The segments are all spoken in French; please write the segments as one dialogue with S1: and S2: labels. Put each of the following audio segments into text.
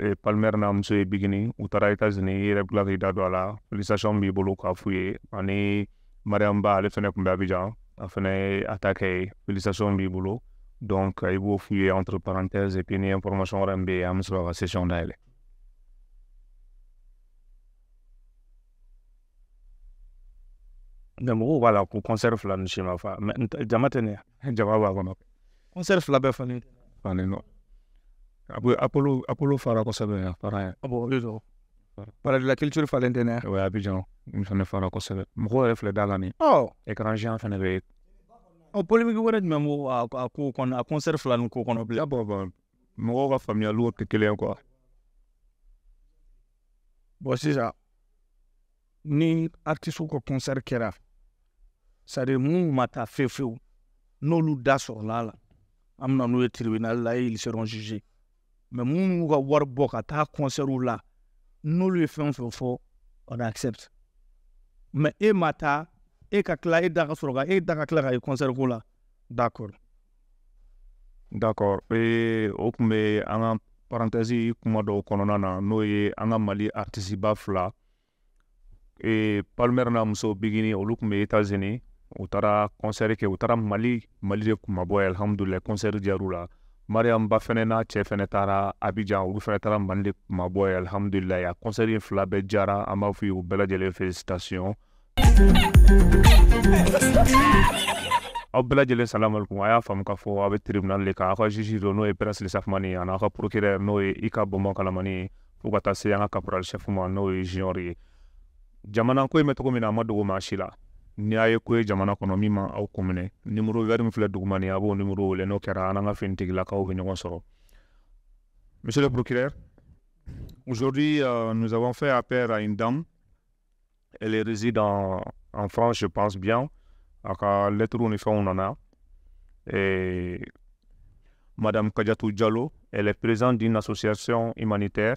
S1: Eh, Palmer n'a muso ye Bikini u taara États-Unis i yɛrɛ bɛ tila k'i da don a ani Mariam Ba ale fɛnɛ kun a fɛnɛ ye attaquant ye donc il b'o f'u entre parenthèses et puis ni information RMB, min bɛ yen an bɛ session dayɛlɛ la ko ma fa mais jama tɛ ne jama b'a kɔnɔ concert fila bɛɛ falen Apollo, Apollo farà cosa bella, farà. Apollo, io so. Para de la culture valentinaire. O e oh. oh, polémique wɛrɛ jumɛn a concert fila nin ko kɔnɔ bilen. Bon ka faamuyaliw tɛ kelen ye quoi.
S2: Bon sisan ni artiste ka concert kɛra c'est à ma taa fewu n'olu da sɔrɔla a la an bɛ na n'u ye tribunal la et ils seront Mè moun mou gwa war bok a ta konser ou la, nou li fèm fèm fò, an aksept. Mè e mata, e kakla, e daga sroga, e daga kakla gwa yi konser ou la. D'akor.
S1: D'akor, e ok mè angan parantezi yi kouma do konon anan, nou e angan mali artesi baf la. E palmer nan mousou bigini, ou luk mè etazeni, ou tara konser eke, ou tara mali, mali de kouma bo el hamdou le konser diar ou la. mariam ba fɛnɛ n'a cɛɛ fɛnɛ taara abijan olu fɛnɛ taara mali le kuma ye alhamdulilahi a kɔnsɛri ye fila bɛɛ jara an b'a fɔ ye u bɛɛ lajɛlen félicitation aw bɛɛ salam salamalekun a y'a faamu k'a fɔ aw bɛ tribunal le kan aw ka juge dɔ n'o ye prince lisafumani ye ka procureur n'o ye i ka bɔnbɔn kalamani ye fɔɔ ka taa se an ka caporal chef ma n'o ye junior ye jamana ko in bɛ cogo min na a ma dogo maa si la ni a ye ko ye jamana kɔnɔ min ma aw kun minɛ nimoro wɛri min filɛ duguma ni a b'o nimoro wele n'o kɛra an n'an ka finitigilakaw bɛ ɲɔgɔn sɔrɔ monsieur le procureur aujourd'hui euh, nous avons fait appel à une dame elle réside en, en France je pense bien a ka lettres ni fɛnw nana et madame Kadiatou Diallo elle est présente d'une association humanitaire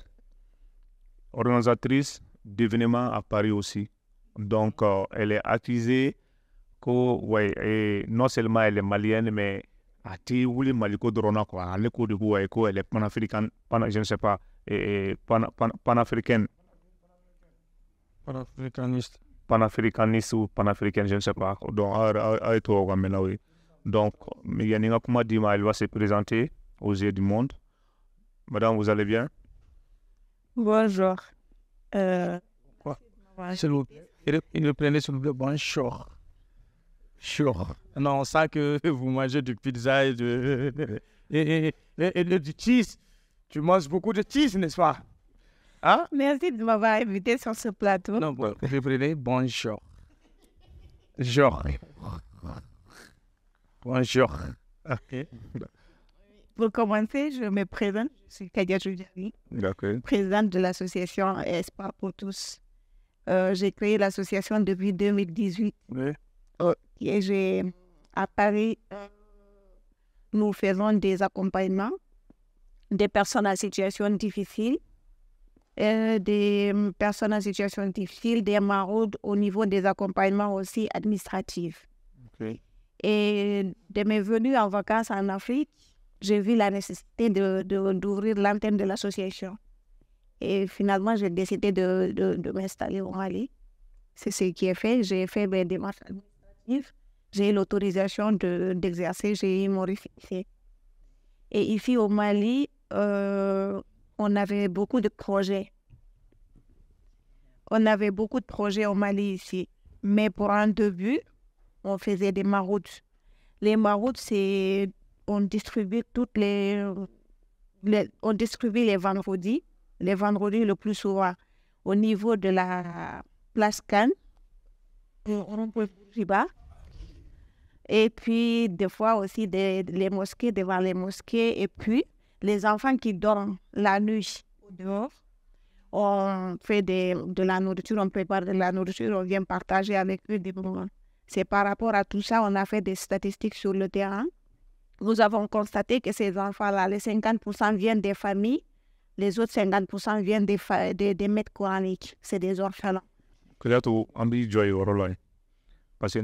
S1: organisatrice d'événement à Paris aussi donc, euh, elle est accusée que, ouais, et non seulement elle est malienne, mais a été Maliko Drona, quoi. À l'écho du coup, elle est panafricaine, pan, je ne sais pas, et, et pan, pan, panafricaine. Panafricaniste. Panafricaniste ou panafricaine, je ne sais pas. Donc, à toi, maintenant, oui. Donc, Yannick dit mais elle va se présenter aux yeux du monde. Madame, vous allez bien?
S3: Bonjour. Euh... Quoi? S'il vous plaît
S2: il, il me prenait sur le bonjour. Sure. Ah. Non, ça que vous mangez du pizza et, du et, du cheese. Tu manges beaucoup de cheese, n'est-ce pas? Hein? Merci de m'avoir invité sur ce plateau. Non, vous bonjour. Genre. Bonjour. OK.
S3: Pour commencer, je me présente. Je suis Kadia D'accord. présidente de l'association Espoir pour tous. Euh, j'ai créé l'association depuis 2018. et à Paris, nous faisons des accompagnements des personnes en situation difficile, euh, des hum, personnes en situation difficile, des maraudes au niveau des accompagnements aussi administratifs. Et de mes venues en vacances en Afrique, j'ai vu la nécessité d'ouvrir de, l'antenne de l'association. Et finalement, j'ai décidé de, de, m'installer au Mali. C'est ce qui est fait. J'ai fait mes démarches administratives. J'ai eu l'autorisation d'exercer. j'ai eu mon réflexe. Et ici, au Mali, euh, on avait beaucoup de projets. On avait beaucoup de projets au Mali ici. Mais pour un début, on faisait des maraudes. Les maraudes, c'est on distribue toutes les, les on distribue les vendredis les vendredis le plus souvent au niveau de la place Cannes, et puis des fois aussi les mosquées, devant les mosquées, et puis les enfants qui dorment la nuit dehors, on fait de la nourriture, on prépare de la nourriture, on vient partager avec eux des C'est par rapport à tout ça, on a fait des statistiques sur le terrain. Nous avons constaté que ces enfants-là, les 50% viennent des familles les autres 50% viennent des, des, des maîtres coraniques. C'est des orphelins.
S1: Peut-être qu'on dit joyeux au rôle. Parce que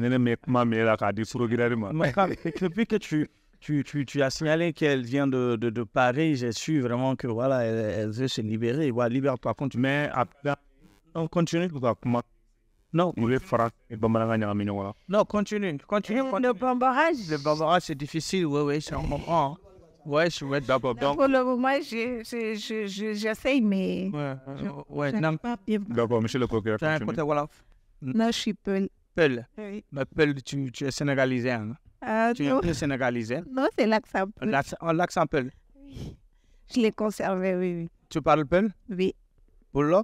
S1: ma mère a dit Depuis
S2: que tu, tu, tu, tu as signalé qu'elle vient de, de, de Paris, j'ai su vraiment que voilà, elle, elle veut se libérer. Voilà, libère-toi, continue. Mais après, on continue. Non. Non, continue. continue, continue. Le bambarage. Le bambarage, c'est difficile, oui, oui, c'est un moment. Hein. Ouais, je suis d'abord. Ben, ben, ben,
S3: pour le moment, j'essaye, je, je, je, mais. Ouais, hein, oh, pas bien.
S2: D'accord, monsieur le procureur. Tu un côté Non,
S3: je suis Peul.
S2: Peul Oui. Mais Peul, tu, tu es sénégalisé, Hein? Euh, tu es sénégalisé
S3: Non, c'est l'accent Peul.
S2: Oh, l'accent Peul Oui. Je l'ai conservé, oui, oui. Tu parles Peul Oui. Pullo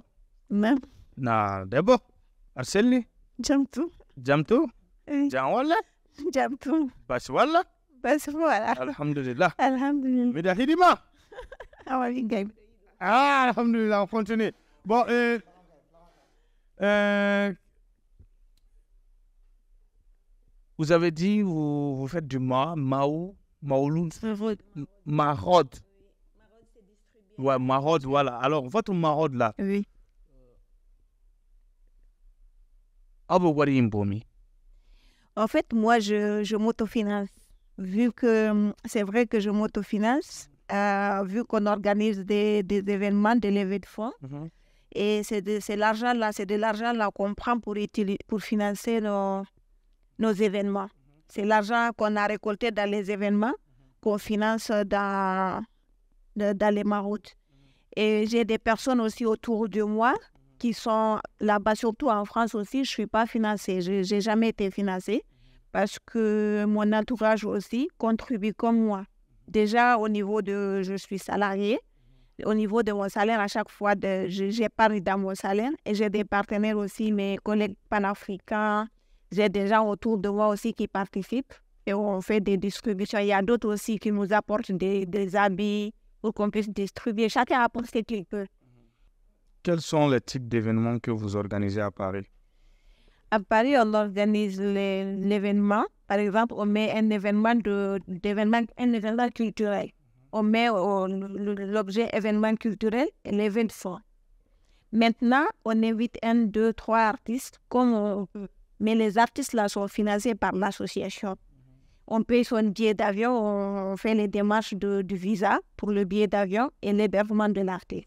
S2: Non. Non, d'abord. Arcelli Jamtou. Jamtou Oui. jamto Jamtou. بس Alhamdulillah. الحمد ah ah, euh, euh, vous avez dit vous, faites du ma mao maouloun marod ouais marod voilà alors votre marod là oui
S3: En fait, moi, je, je m'autofinance vu que hum, c'est vrai que je m'autofinance, euh, vu qu'on organise des, des, événements, des levées de fonds. Mm-hmm. Et c'est l'argent-là, c'est de l'argent-là qu'on prend pour, pour financer nos, nos événements. C'est l'argent qu'on a récolté dans les événements, qu'on finance dans, dans les Maroots. Et j'ai des personnes aussi autour de moi qui sont là-bas, surtout en France aussi. Je ne suis pas financée, je n'ai jamais été financée parce que mon entourage aussi contribue comme moi. Déjà au niveau de, je suis salarié, au niveau de mon salaire, à chaque fois, Paris dans mon salaire et j'ai des partenaires aussi, mes collègues panafricains, j'ai des gens autour de moi aussi qui participent et on fait des distributions. Il y a d'autres aussi qui nous apportent des, des habits pour qu'on puisse distribuer. Chacun apporte ce qu'il peut.
S2: Quels sont les types d'événements que vous organisez à Paris
S3: à Paris, on organise l'événement. Par exemple, on met un événement, de, événement, un événement culturel. On met l'objet événement culturel et l'événement. Maintenant, on invite un, deux, trois artistes comme on peut. Mais les artistes là sont financés par l'association. On paye son billet d'avion, on fait les démarches de, du visa pour le billet d'avion et l'hébergement de l'artiste.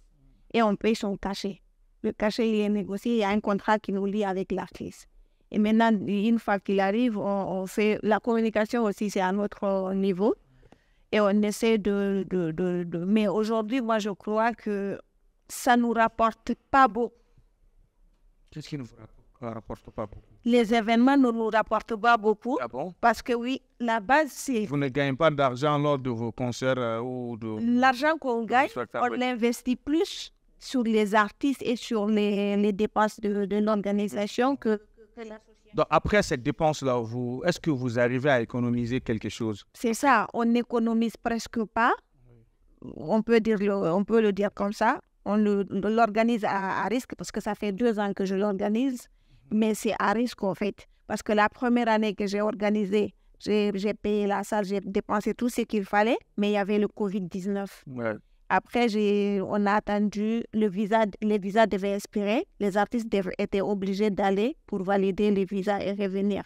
S3: Et on paye son cachet. Le cachet, il est négocié, il y a un contrat qui nous lie avec l'artiste. Et maintenant, une fois qu'il arrive, on, fait la communication aussi, c'est à notre niveau. Et on essaie de... de, Mais aujourd'hui, moi, je crois que ça ne nous rapporte pas beaucoup.
S2: Qu'est-ce qui nous rapporte pas beaucoup
S3: Les événements ne nous rapportent pas beaucoup. Ah bon Parce que oui, la base, c'est...
S2: Vous ne gagnez pas d'argent lors de vos concerts euh, ou de...
S3: L'argent qu'on gagne, on l'investit plus sur les artistes et sur les, dépenses de, de l'organisation que
S2: donc après cette dépense-là, vous, est-ce que vous arrivez à économiser
S3: quelque chose C'est ça, on n'économise presque pas. On peut, dire le, on peut le dire comme ça. On l'organise à, risque parce que ça fait deux ans que je l'organise, mais c'est à risque en fait. Parce que la première année que j'ai organisé, j'ai payé la salle, j'ai dépensé tout ce qu'il fallait, mais il y avait le COVID-19. Ouais. Après, on a attendu, le visa, les visas devaient expirer. Les artistes étaient obligés d'aller pour valider les visas et revenir.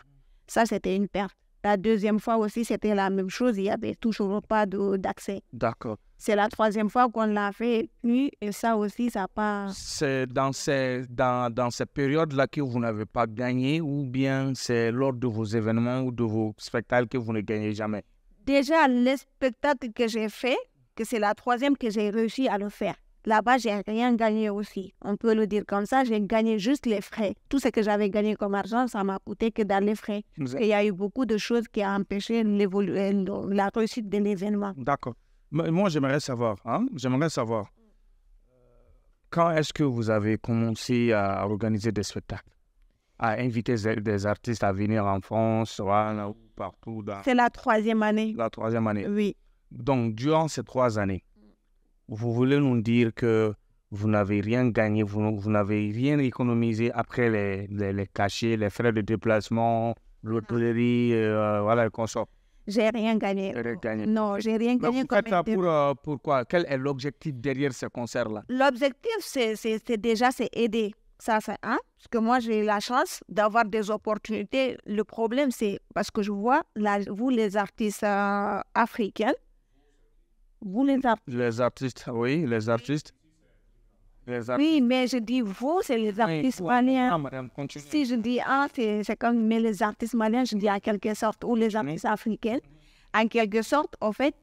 S3: Ça, c'était une perte. La deuxième fois aussi, c'était la même chose. Il n'y avait toujours pas d'accès. D'accord. C'est la troisième fois qu'on l'a fait, et ça aussi, ça part.
S2: C'est dans ces, dans, dans ces là que vous n'avez pas gagné, ou bien c'est lors de vos événements ou de vos spectacles que vous ne gagnez jamais
S3: Déjà, les spectacles que j'ai faits, c'est la troisième que j'ai réussi à le faire. Là-bas, j'ai rien gagné aussi. On peut le dire comme ça, j'ai gagné juste les frais. Tout ce que j'avais gagné comme argent, ça m'a coûté que dans les frais. Et il y a eu beaucoup de choses qui ont empêché euh, la réussite de l'événement. D'accord.
S2: Moi, j'aimerais savoir, hein, j'aimerais savoir,
S1: euh,
S2: quand est-ce que vous avez commencé à organiser des spectacles à inviter des artistes à venir en France, ou partout. C'est la
S3: troisième année.
S2: La troisième année. Oui. Donc, durant ces trois années, vous voulez nous dire que vous n'avez rien gagné, vous, n'avez rien économisé après les, cachets, les frais de déplacement, l'autorité, ah. euh, voilà, le consort.
S3: J'ai rien gagné. Non, j'ai rien gagné.
S2: pourquoi euh, Quel est l'objectif derrière ce concert-là
S3: L'objectif, c'est déjà c'est aider. Ça, c'est un. Parce que moi, j'ai la chance d'avoir des opportunités. Le problème, c'est parce que je vois, là, vous, les artistes euh, africains, vous les artistes.
S2: Les artistes, oui, les artistes. Oui,
S3: mais je dis vous, c'est les artistes oui, Si je dis ah, c'est comme, mais les artistes maliens, je dis en quelque sorte, ou les artistes africains, en quelque sorte, en fait,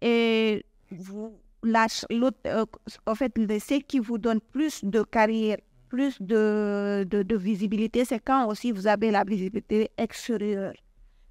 S3: et vous, en euh, fait, ce qui vous donne plus de carrière, plus de, de visibilité, c'est quand aussi vous avez la visibilité extérieure.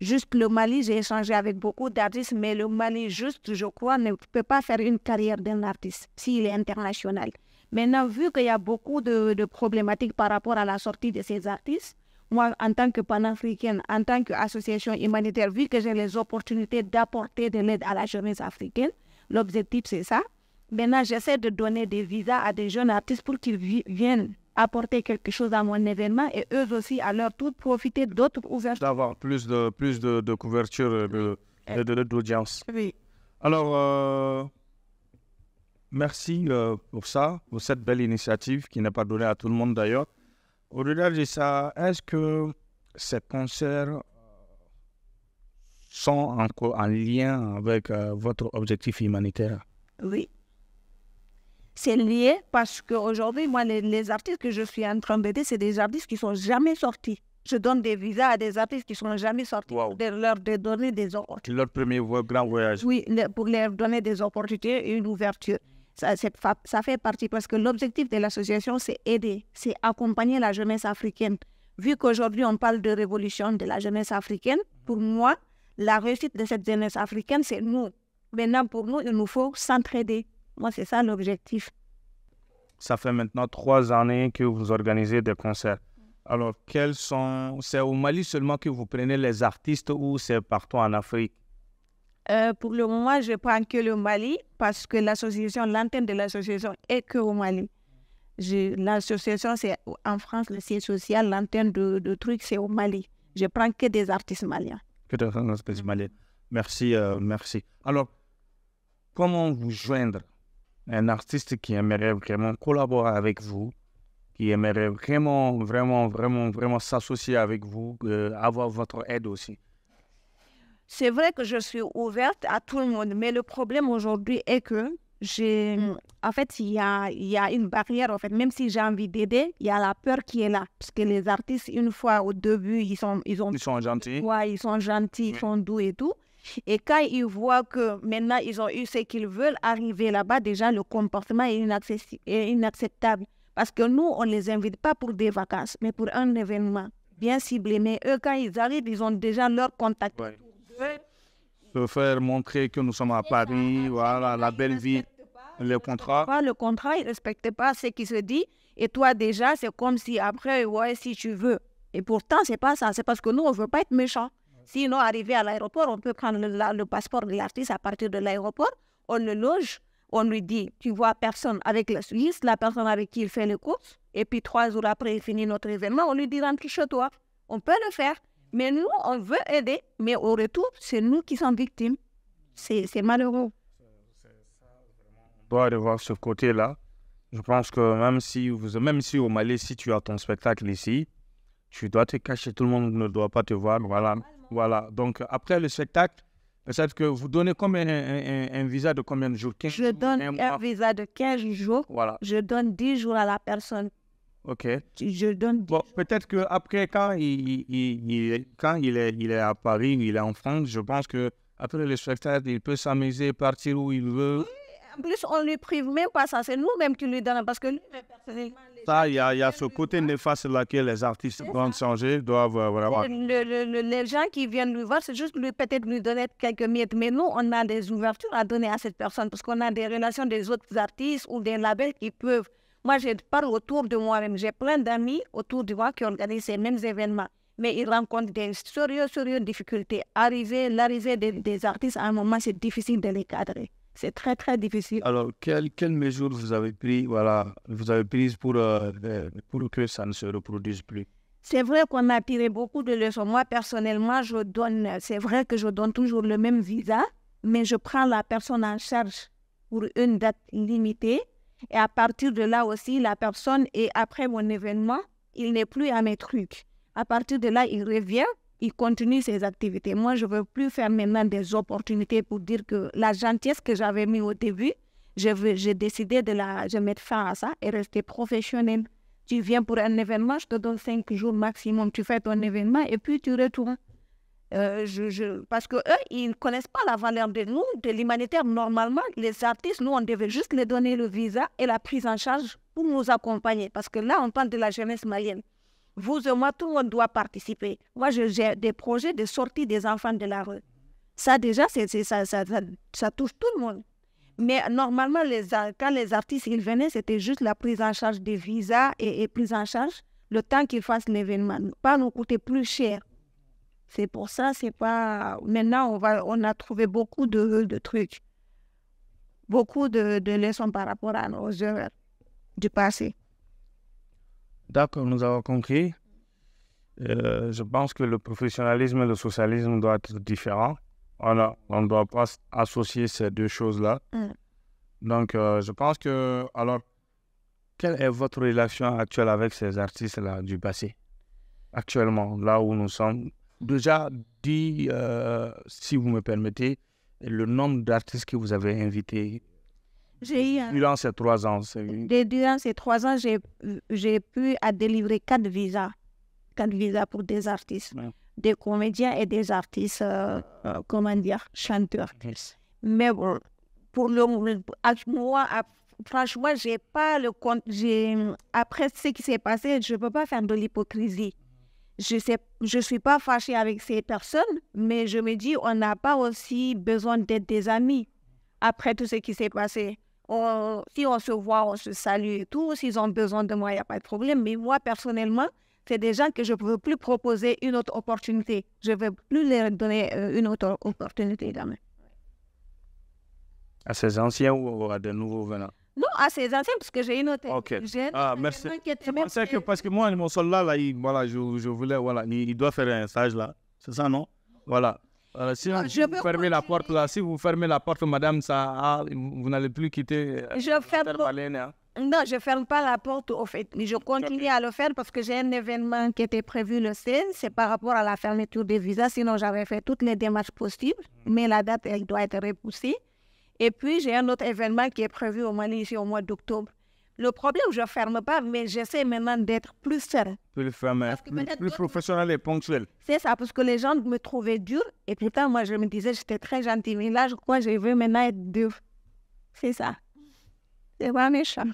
S3: Juste le Mali, j'ai échangé avec beaucoup d'artistes, mais le Mali, juste, je crois, ne peut pas faire une carrière d'un artiste s'il est international. Maintenant, vu qu'il y a beaucoup de, problématiques par rapport à la sortie de ces artistes, moi, en tant que panafricaine, en tant qu'association humanitaire, vu que j'ai les opportunités d'apporter de l'aide à la jeunesse africaine, l'objectif, c'est ça. Maintenant, j'essaie de donner des visas à des jeunes artistes pour qu'ils viennent apporter quelque chose à mon événement et eux aussi, à leur tour, profiter d'autres ouvertures. D'avoir
S2: plus de, plus de, couverture euh, d'audience. oui. Alors, euh, merci euh, pour ça, pour cette belle initiative qui n'est pas donnée à tout le monde d'ailleurs. Au-delà de ça, est-ce que ces concerts sont encore en lien avec votre objectif humanitaire
S3: Oui, c'est lié parce qu'aujourd'hui, moi, les, artistes que je suis en train d'aider, c'est des artistes qui ne sont jamais sortis. Je donne des visas à des artistes qui ne sont jamais sortis pour leur donner des opportunités.
S2: Leur premier grand voyage.
S3: Oui, pour leur donner des opportunités et une ouverture. Ça, ça fait partie parce que l'objectif de l'association, c'est aider, c'est accompagner la jeunesse africaine. Vu qu'aujourd'hui, on parle de révolution de la jeunesse africaine, pour moi, la réussite de cette jeunesse africaine, c'est nous. Maintenant, pour nous, il nous faut s'entraider moi, c'est ça l'objectif.
S2: Ça fait maintenant trois années que vous organisez des concerts. Alors, quels sont. C'est au Mali seulement que vous prenez les artistes ou c'est partout en Afrique?
S3: Euh, pour le moment, je prends que le Mali parce que l'association, l'antenne de l'association est que au Mali. L'association, c'est en France, le siège social, l'antenne de, trucs, c'est au Mali. Je prends que des artistes maliens.
S2: Que des artistes maliens. Merci, euh, merci. Alors, comment vous joindre un artiste qui aimerait vraiment collaborer avec vous, qui aimerait vraiment, vraiment, vraiment, vraiment s'associer avec vous, euh, avoir votre aide aussi.
S3: C'est vrai que je suis ouverte à tout le monde, mais le problème aujourd'hui est que j'ai, mm. en fait, il y a, y a, une barrière, en fait, même si j'ai envie d'aider, il y a la peur qui est là. Parce que les artistes, une fois au début, ils sont, ils ont, ils sont gentils. Ouais, ils sont gentils, ils mm. sont doux et tout. Et quand ils voient que maintenant ils ont eu ce qu'ils veulent arriver là-bas, déjà le comportement est, inacceptable. Parce que nous, on ne les invite pas pour des vacances, mais pour un événement bien ciblé. Mais eux, quand ils arrivent, ils ont déjà leur contact. Ouais.
S2: Se faire montrer que nous sommes à Paris, voilà, la belle vie. Le contrat.
S3: le contrat, ils ne respectent pas ce qui se dit. Et toi, déjà, c'est comme si après, ouais, si tu veux. Et pourtant, c'est pas ça. C'est parce que nous, on ne veut pas être méchants. Sinon, arrivé à l'aéroport, on peut prendre le, passeport de l'artiste à partir de l'aéroport, on le loge, on lui dit, tu vois personne avec la Suisse, la personne avec qui il fait les courses, et puis trois jours après, il finit notre événement, on lui dit, rentre chez toi. On peut le faire, mais nous, on veut aider, mais au retour, c'est nous qui sommes victimes. C'est malheureux.
S1: On doit avoir ce
S2: côté-là. Je pense que même si, vous, même si au Mali, si tu as ton spectacle ici, tu dois te cacher, tout le monde ne doit pas te voir. Voilà. Voilà. Donc, après le spectacle, peut-être que vous donnez comme un, visa de combien de jours Je donne
S3: un, visa de 15 jours. Voilà. Je donne 10 jours à la personne.
S2: OK. Je donne 10 Bon, peut-être qu'après, quand, il, quand il, est, il est à Paris, il est en France, je pense que après le spectacle, il peut s'amuser, partir où il veut. Oui,
S3: en plus, on ne lui prive même pas ça. C'est nous-mêmes qui lui donnons parce que lui, personnellement,
S2: ça, il y, a ce côté néfaste laquelle les artistes vont changer, doivent euh, avoir.
S3: les gens qui viennent nous voir, c'est juste peut-être nous donner quelques miettes. Mais nous, on a des ouvertures à donner à cette personne parce qu'on a des relations des autres artistes ou des labels qui peuvent. Moi, je parle autour de moi-même. J'ai plein d'amis autour de moi qui organisent ces mêmes événements. Mais ils rencontrent des sérieuses, difficultés. Arriver, l'arrivée des artistes à un moment, c'est difficile de les cadrer. C'est très, très difficile.
S2: Alors, quelles mesures vous avez prises voilà, vous avez pour, euh, euh, pour que ça ne se reproduise plus
S3: C'est vrai qu'on a tiré beaucoup de leçons. Moi, personnellement, je donne, c'est vrai que je donne toujours le même visa, mais je prends la personne en charge pour une date limitée. Et à partir de là aussi, la personne, et après mon événement, il n'est plus à mes trucs. À partir de là, il revient il continue ses activités. Moi, je ne veux plus faire maintenant des opportunités pour dire que la gentillesse que j'avais mis au début, j'ai décidé de la je mettre fin à ça et rester professionnel. Tu viens pour un événement, je te donne cinq jours maximum, tu fais ton événement et puis tu retournes. Euh, je, je, parce que ils ne connaissent pas la valeur de nous, de l'humanitaire. Normalement, les artistes, nous, on devait juste les donner le visa et la prise en charge pour nous accompagner. Parce que là, on parle de la jeunesse malienne. Vous et moi, tout le monde doit participer. Moi, j'ai des projets de sortie des enfants de la rue. Ça, déjà, ça, ça, touche tout le monde. Mais normalement, les, quand les artistes ils venaient, c'était juste la prise en charge des visas et, et prise en charge le temps qu'ils fassent l'événement. Pas nous coûter plus cher. C'est pour ça, c'est pas. Maintenant, on, va, on a trouvé beaucoup de, de trucs, beaucoup de, de, leçons par rapport à nos erreurs du passé.
S2: D'accord, nous avons compris. Euh, je pense que le professionnalisme et le socialisme doivent être différents. On ne doit pas associer ces deux choses-là. Mm. Donc, euh, je pense que. Alors, quelle est votre relation actuelle avec ces artistes-là du passé Actuellement, là où nous sommes. Déjà, dit, euh, si vous me permettez, le nombre d'artistes que vous avez invités
S3: Durant
S2: ces trois ans,
S3: Durant ces trois ans, j'ai, pu à délivrer quatre visas. Quatre visas pour des artistes, des comédiens et des artistes, euh, euh, comment dire, chanteurs. Mais bon, pour le moi, franchement, j'ai pas le compte. J'ai, après ce qui s'est passé, je peux pas faire de l'hypocrisie. Je sais, je suis pas fâchée avec ces personnes, mais je me dis, on n'a pas aussi besoin d'être des amis après tout ce qui s'est passé si on se voit, on se salue et tout. S'ils ont besoin de moi, il n'y a pas de problème. Mais moi, personnellement, c'est des gens que je ne peux plus proposer une autre opportunité. Je ne veux plus leur donner euh, une autre opportunité
S2: À ces anciens ou à de nouveaux venants
S3: Non, à ces anciens, parce que j'ai une autre.
S2: Ok. ah, merci. C'est parce que moi, mon soldat, là, il, voilà, je, voulais, voilà, il, doit faire un stage, là. C'est ça, non Voilà. Euh, si ah, vous fermez la porte là, si vous fermez la porte, madame, ça, ah, vous n'allez plus quitter.
S3: Euh, je ferme. Hein. Non, je ferme pas la porte au fait. Je continue à le faire parce que j'ai un événement qui était prévu le 16. C'est par rapport à la fermeture des visas. Sinon, j'avais fait toutes les démarches possibles, hmm. mais la date, elle doit être repoussée. Et puis, j'ai un autre événement qui est prévu au Mali ici au mois d'octobre le problème, je ne ferme pas, mais j'essaie maintenant d'être plus sereine.
S2: Plus ferme, plus, professionnel et ponctuel.
S3: C'est ça, parce que les gens me trouvaient dur. Et pourtant, moi, je me disais, j'étais très gentille. Mais là, je crois que je veux maintenant être dur. C'est ça. C'est pas méchant.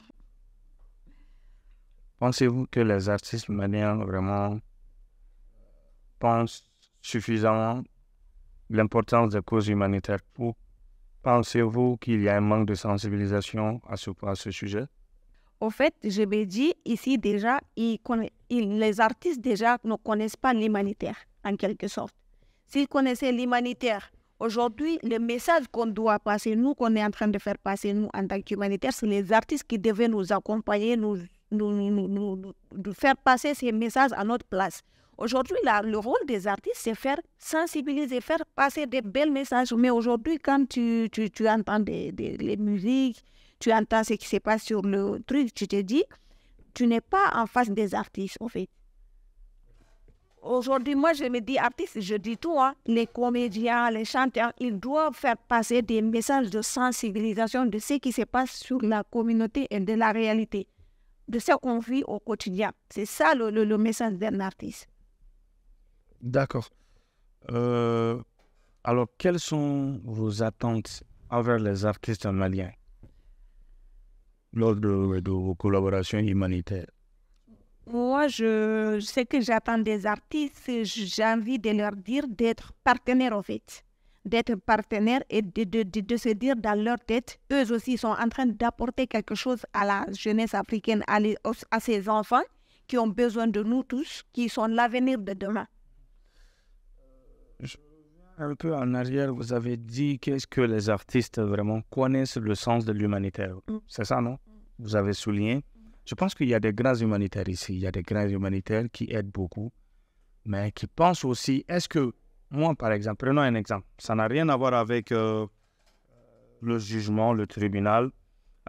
S2: Pensez-vous que les artistes maniens vraiment pensent suffisamment l'importance des causes humanitaires pour Pensez-vous qu'il y a un manque de sensibilisation à ce, à ce sujet
S3: au fait, je me dis, ici déjà, ils les artistes déjà ne connaissent pas l'humanitaire, en quelque sorte. S'ils connaissaient l'humanitaire, aujourd'hui, le message qu'on doit passer, nous, qu'on est en train de faire passer, nous, en tant qu'humanitaire, c'est les artistes qui devaient nous accompagner, nous, nous, faire passer ces messages à notre place. Aujourd'hui, le rôle des artistes, c'est faire sensibiliser, faire passer des belles messages. Mais aujourd'hui, quand tu, entends des, les musiques, tu entends ce qui se passe sur le truc, tu te dis, tu n'es pas en face des artistes, en fait. Aujourd'hui, moi, je me dis artiste, je dis tout, hein. les comédiens, les chanteurs, ils doivent faire passer des messages de sensibilisation de ce qui se passe sur la communauté et de la réalité, de ce qu'on vit au quotidien. C'est ça le, message d'un artiste.
S2: D'accord. Euh, alors, quelles sont vos attentes envers les artistes maliens lors de, vos collaborations humanitaires
S3: moi, je, que j'attends des artistes, j'ai envie de leur dire d'être partenaire au fait, d'être partenaires et de, se dire dans leur tête, eux aussi sont en train d'apporter quelque chose à la jeunesse africaine, à, à, ces enfants qui ont besoin de nous tous, qui sont l'avenir de demain
S2: un peu en arrière, vous avez dit qu'est-ce que les artistes vraiment connaissent le sens de l'humanitaire. Mm. C'est ça, non mm. Vous avez souligné. Mm. Je pense qu'il y a des grands humanitaires ici. Il y a des grands humanitaires qui aident beaucoup, mais qui pensent aussi, est-ce que moi, par exemple, prenons un exemple. Ça n'a rien à voir avec euh, euh, le jugement, le tribunal.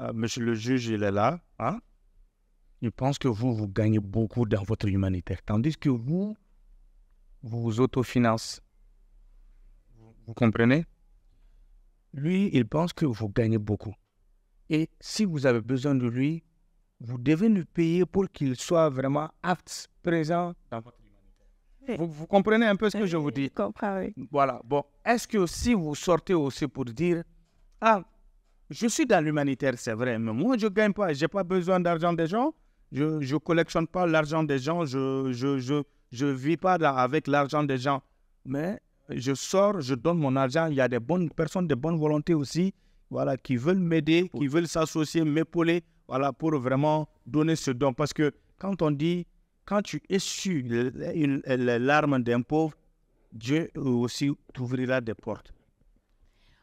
S2: Euh, monsieur le juge, il est là. Hein? Il pense que vous, vous gagnez beaucoup dans votre humanitaire. Tandis que vous, vous vous autofinancez vous comprenez Lui, il pense que vous gagnez beaucoup. Et si vous avez besoin de lui, vous devez nous payer pour qu'il soit vraiment apte, présent dans votre humanité. Vous, comprenez un peu ce que je vous dis Voilà. Bon, est-ce que si vous sortez aussi pour dire Ah, je suis dans l'humanitaire, c'est vrai, mais moi, je gagne pas, J'ai pas besoin d'argent des gens, je ne collectionne pas l'argent des gens, je je, je, vis pas là avec l'argent des gens. Mais je sors, je donne mon argent. Il y a des bonnes personnes, de bonne volonté aussi, voilà, qui veulent m'aider, qui veulent s'associer, m'épauler, voilà, pour vraiment donner ce don. Parce que quand on dit, quand tu essuies les larmes d'un pauvre, Dieu aussi t'ouvrira des portes.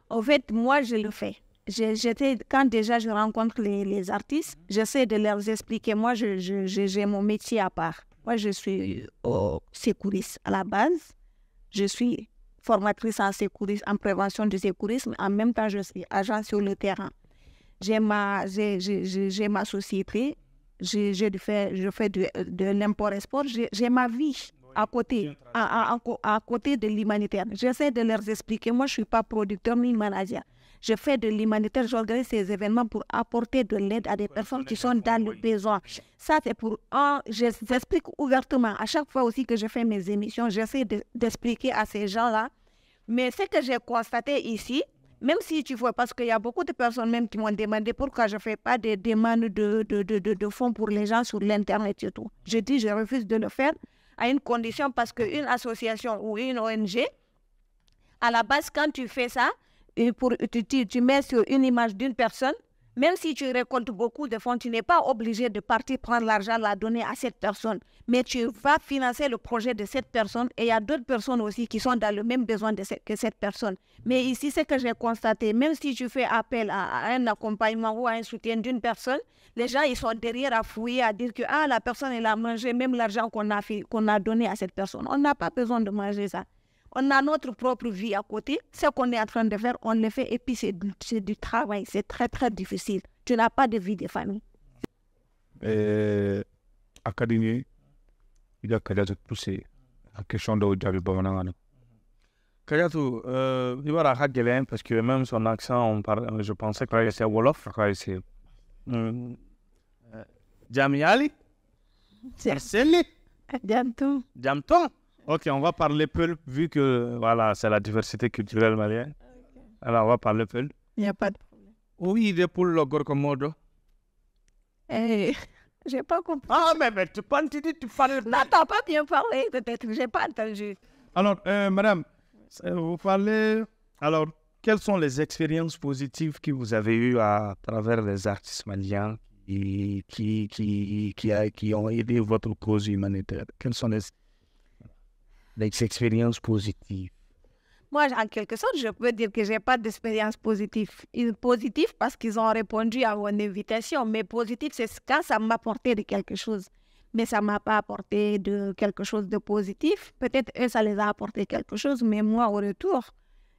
S3: En fait, moi, je le fais. J'étais quand déjà je rencontre les, artistes, j'essaie de leur expliquer. Moi, j'ai je, j'ai mon métier à part. Moi, je suis au secouriste à la base je suis formatrice en en prévention du sécurisme. En même temps, je suis agent sur le terrain. J'ai ma, ma société, je, fais, je fais de, l'import-export, j'ai, ma vie à côté, à, à côté de l'humanitaire. J'essaie de leur expliquer, moi je ne suis pas producteur ni manager. Je fais de l'humanitaire, j'organise ces événements pour apporter de l'aide à des personnes qui sont dans le besoin. Ça, c'est pour Je j'explique ouvertement. À chaque fois aussi que je fais mes émissions, j'essaie d'expliquer à ces gens-là. Mais ce que j'ai constaté ici, même si tu vois, parce qu'il y a beaucoup de personnes même qui m'ont demandé pourquoi je ne fais pas des demandes de, de, de, de, de fonds pour les gens sur l'Internet et tout. Je dis, je refuse de le faire à une condition parce qu'une association ou une ONG, à la base, quand tu fais ça, pour, tu, tu, mets sur une image d'une personne, même si tu récoltes beaucoup de fonds, tu n'es pas obligé de partir prendre l'argent, la donner à cette personne. Mais tu vas financer le projet de cette personne et il y a d'autres personnes aussi qui sont dans le même besoin que cette personne. Mais ici, ce que j'ai constaté, même si tu fais appel à, un accompagnement ou à un soutien d'une personne, les gens, ils sont derrière à fouiller, à dire que ah, la personne, elle a mangé même l'argent qu'on a, a donné à cette personne. On n'a pas besoin de manger ça on a notre propre vie à côté. Ce qu'on est en train de faire, on le fait et puis c'est du, du, travail. C'est très, très difficile. Tu n'as pas de vie de famille.
S1: À eh, académie, il y a quelqu'un poussé la question de Jabi Babanangana.
S2: Kajatou, euh, il va raconter un parce que même son accent, on parle, euh, je pensais que c'était Wolof. Euh, euh, c'est. Djamiali, C'est Jamton? Ok, on va parler peu, vu que voilà, c'est la diversité culturelle malienne. Alors, on va parler peu.
S3: Il n'y a pas de problème.
S2: Oui, il est pour le gorkomodo.
S3: Je eh, j'ai pas compris. Ah, mais, mais tu parles, tu dis, tu parles. N'entends pas bien parler, peut-être, j'ai pas entendu.
S2: Alors, euh, madame, euh, vous parlez. Alors, quelles sont les expériences positives que vous avez eues à travers les artistes maliens qui, qui, qui, qui, qui ont aidé votre cause humanitaire Quelles sont les des expériences positives?
S3: Moi, en quelque sorte, je peux dire que je n'ai pas d'expérience positive. Positive parce qu'ils ont répondu à mon invitation, mais positive, c'est quand ça m'a apporté de quelque chose. Mais ça ne m'a pas apporté de quelque chose de positif. Peut-être eux, ça les a apporté quelque chose, mais moi, au retour,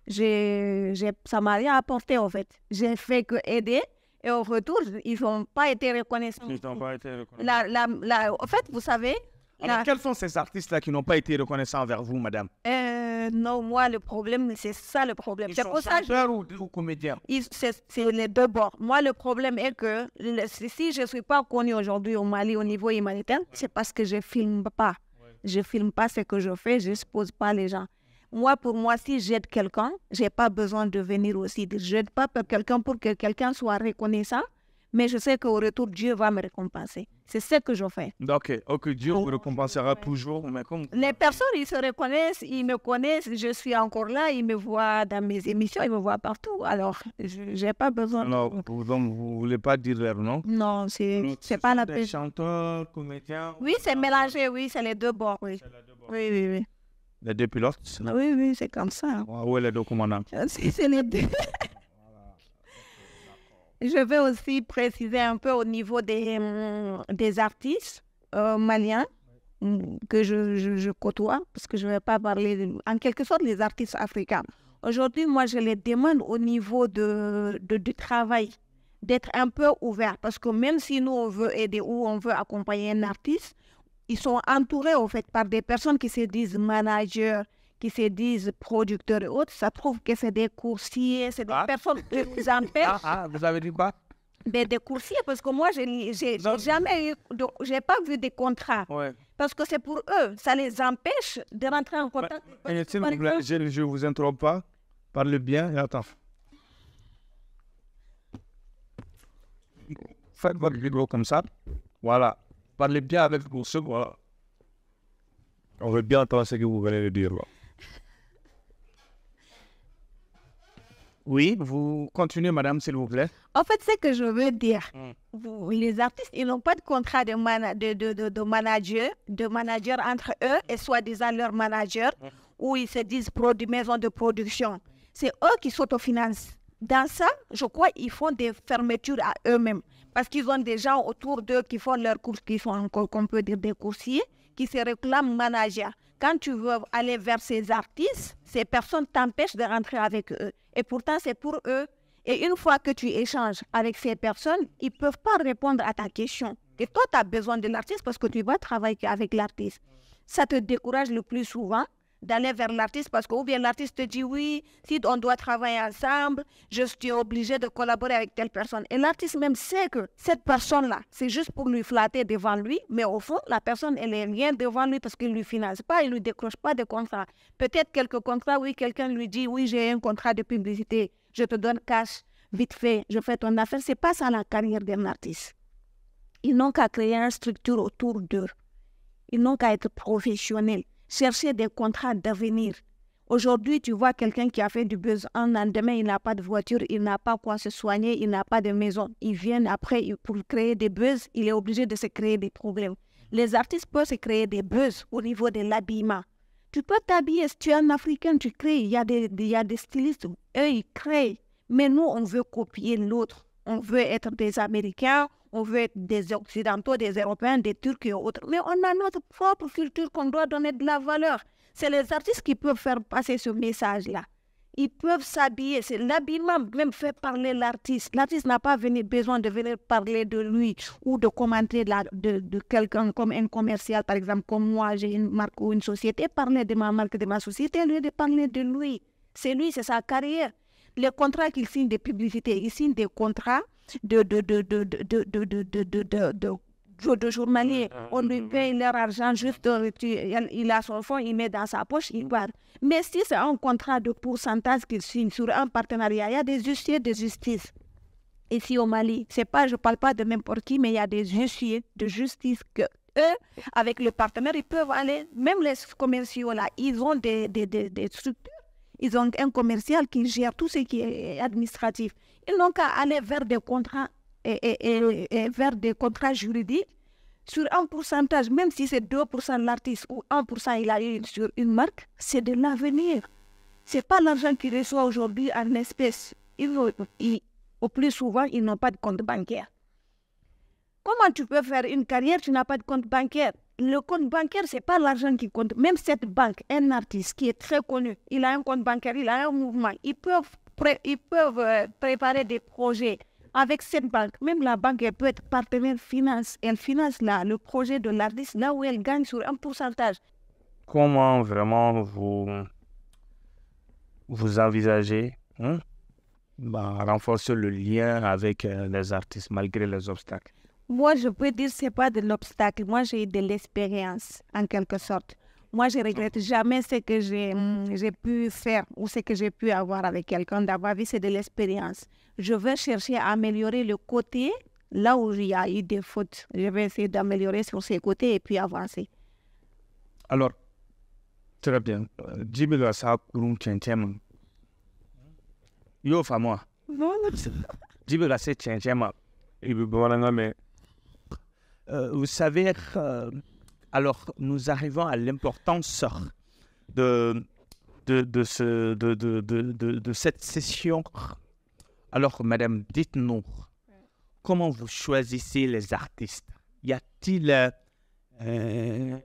S3: j'ai, ne ça m'a rien apporté, en fait. J'ai fait que aider. Et au retour, ils n'ont pas été reconnaissants. Ils n'ont pas été reconnaissants. en fait, vous savez, alors, ah. quels sont ces
S2: artistes-là qui n'ont pas été reconnaissants envers vous, madame
S3: euh, Non, moi, le problème, c'est ça le problème. Ils sont ou, ou C'est les deux bords. Moi, le problème est que si je ne suis pas connue aujourd'hui au Mali au niveau humanitaire, c'est parce que je ne filme pas. Je ne filme pas ce que je fais, je ne suppose pas les gens. Moi, pour moi, si j'aide quelqu'un, je n'ai pas besoin de venir aussi. Je n'aide pas quelqu'un pour que quelqu'un soit reconnaissant mais je sais qu'au retour, Dieu va me récompenser. C'est ce que je fais.
S2: Ok, ok, Dieu oh. vous récompensera toujours. Mais
S3: Les personnes, ils se reconnaissent, ils me connaissent, je suis encore là, ils me voient dans mes émissions, ils me voient partout. Alors, je n'ai pas besoin. Alors,
S2: vous ne voulez pas dire leur nom
S3: Non, c'est n'est pas la peine. chanteurs, comédien. Oui, c'est mélangé, oui, c'est les deux bords, oui. Oui, oui, oui.
S2: Les deux pilotes Oui, oui, c'est comme ça. où est le document C'est
S3: les deux. Je vais aussi préciser un peu au niveau des, hum, artistes euh, maliens hum, que je, côtoie, parce que je ne vais pas parler en quelque sorte des artistes africains. Aujourd'hui, moi, je les demande au niveau de, de du travail d'être un peu ouvert, parce que même si nous, on veut aider ou on veut accompagner un artiste, ils sont entourés, en fait, par des personnes qui se disent managers, qui se disent producteurs et autres, ça prouve que c'est des coursiers, c'est des ah. personnes qui nous empêchent. Ah, ah, vous avez dit quoi mais ben, des coursiers, parce que moi, je n'ai jamais eu, j'ai pas vu des contrats. Parce que c'est pour eux, ça les empêche de rentrer en bah, contact.
S2: je ne vous interromps pas, parlez bien et attends. Faites votre vidéo comme ça. Voilà. Parlez bien avec vous, voilà.
S1: On veut bien entendre ce que vous venez de dire. Oui, vous continuez, madame, s'il vous plaît.
S3: En fait, ce que je veux dire, mm. les artistes, ils n'ont pas de contrat de, de, manager, de manager entre eux et soi-disant leur manager, mm. où ils se disent maison de production. C'est eux qui s'autofinancent. Dans ça, je crois qu'ils font des fermetures à eux-mêmes, parce qu'ils ont des gens autour d'eux qui font leurs courses, qui sont encore, qu'on peut dire, des coursiers, qui se réclament managers quand tu veux aller vers ces artistes, ces personnes t'empêchent de rentrer avec eux. Et pourtant, c'est pour eux. Et une fois que tu échanges avec ces personnes, ils ne peuvent pas répondre à ta question. Et toi, tu as besoin de l'artiste parce que tu vas travailler avec l'artiste. Ça te décourage le plus souvent d'aller vers l'artiste parce que ou bien l'artiste te dit oui, si on doit travailler ensemble, je suis obligé de collaborer avec telle personne. Et l'artiste même sait que cette personne-là, c'est juste pour lui flatter devant lui, mais au fond, la personne, elle n'est rien devant lui parce qu'il ne lui finance pas, il ne lui décroche pas de contrat. Peut-être quelques contrats, oui, quelqu'un lui dit oui, j'ai un contrat de publicité, je te donne cash, vite fait, je fais ton affaire. C'est pas ça la carrière d'un artiste. Ils n'ont qu'à créer une structure autour d'eux. Ils n'ont qu'à être professionnels chercher des contrats d'avenir. Aujourd'hui, tu vois quelqu'un qui a fait du buzz. Un lendemain, il n'a pas de voiture, il n'a pas quoi se soigner, il n'a pas de maison. Il vient après pour créer des buzz, il est obligé de se créer des problèmes. Les artistes peuvent se créer des buzz au niveau de l'habillement. Tu peux t'habiller, si tu es un Africain, tu crées. Il y a des, il y a des stylistes, eux, ils créent. Mais nous, on veut copier l'autre. On veut être des Américains, on veut être des Occidentaux, des Européens, des Turcs et autres. Mais on a notre propre culture qu'on doit donner de la valeur. C'est les artistes qui peuvent faire passer ce message-là. Ils peuvent s'habiller. C'est l'habillement même fait parler l'artiste. L'artiste n'a pas besoin de venir parler de lui ou de commenter de, de, quelqu'un comme un commercial, par exemple, comme moi, j'ai une marque ou une société. Parler de ma marque, de ma société, lui de parler de lui. C'est lui, c'est sa carrière. Les contrats qu'il signe de publicité, il signe des contrats de, journalier. On lui paye leur argent juste, il a son fonds, il met dans sa poche, il part. Mais si c'est un contrat de pourcentage qu'il signe sur un partenariat, il y a des huissiers de justice. Ici au Mali, c'est pas, je parle pas de n'importe qui, mais il y a des huissiers de justice que eux, avec le partenaire, ils peuvent aller, même les commerciaux là, ils ont des structures ils ont un commercial qui gère tout ce qui est administratif. Ils n'ont qu'à aller vers des contrats et, vers des contrats juridiques sur un pourcentage, même si c'est 2% de l'artiste ou 1% il a eu sur une marque, c'est de l'avenir. Ce n'est pas l'argent qu'ils reçoivent aujourd'hui en espèces. Ils, au plus souvent, ils n'ont pas de compte bancaire. Comment tu peux faire une carrière, si tu n'as pas de compte bancaire le compte bancaire, ce n'est pas l'argent qui compte. Même cette banque, un artiste qui est très connu, il a un compte bancaire, il a un mouvement. Ils peuvent, ils peuvent euh, préparer des projets avec cette banque. Même la banque, elle peut être partenaire finance. Elle finance là, le projet de l'artiste, là où elle gagne sur un pourcentage.
S2: Comment vraiment vous, vous envisagez hein, bah, renforcer le lien avec euh, les artistes malgré les obstacles
S3: moi, je peux dire c'est pas de l'obstacle. Moi, j'ai de l'expérience, en quelque sorte. Moi, je regrette jamais ce que mm. Mm, j'ai pu faire ou ce que j'ai pu avoir avec quelqu'un d'avoir vu, c'est de l'expérience. Je vais chercher à améliorer le côté là où il y a eu des fautes. Je vais essayer d'améliorer sur ces côtés et puis avancer.
S2: Alors, très bien. Je Yo, un Il veut euh, vous savez, euh, alors nous arrivons à l'importance de, de, de, ce, de, cette session. Alors, madame, dites-nous, comment vous choisissez les artistes Y a-t-il euh,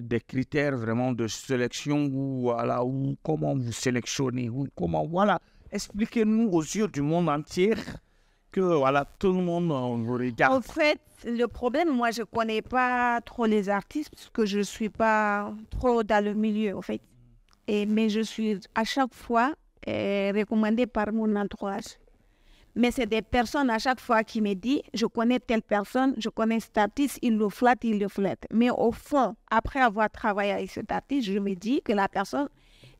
S2: des critères vraiment de sélection ou ou comment vous sélectionnez ou comment voilà Expliquez-nous aux yeux du monde entier que voilà, tout le monde vous euh, regarde.
S3: En fait, le problème, moi, je ne connais pas trop les artistes parce que je ne suis pas trop dans le milieu, en fait. Et, mais je suis à chaque fois euh, recommandée par mon entourage. Mais c'est des personnes à chaque fois qui me disent, je connais telle personne, je connais cet artiste, il le flatte, il le flatte. Mais au fond, après avoir travaillé avec cet artiste, je me dis que la personne,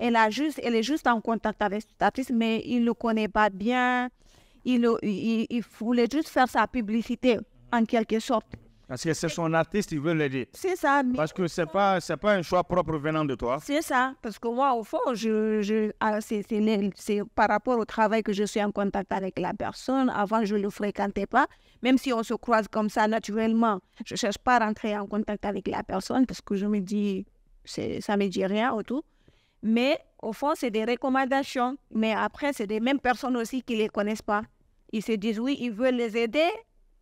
S3: elle, a juste, elle est juste en contact avec cet artiste, mais il ne le connaît pas bien il, voulait juste faire sa publicité, en quelque sorte.
S2: Parce que c'est son artiste, il veut dire. C'est ça. parce que ce n'est pas, pas un choix propre venant de toi.
S3: C'est ça. Parce que moi, au fond, je, je ah, c'est par rapport au travail que je suis en contact avec la personne. Avant, je ne le fréquentais pas. Même si on se croise comme ça naturellement, je ne cherche pas à rentrer en contact avec la personne parce que je me dis, ça ne me dit rien tout. Mais au fond, c'est des recommandations. Mais après, c'est des mêmes personnes aussi qui ne les connaissent pas. Ils se disent, oui, ils veulent les aider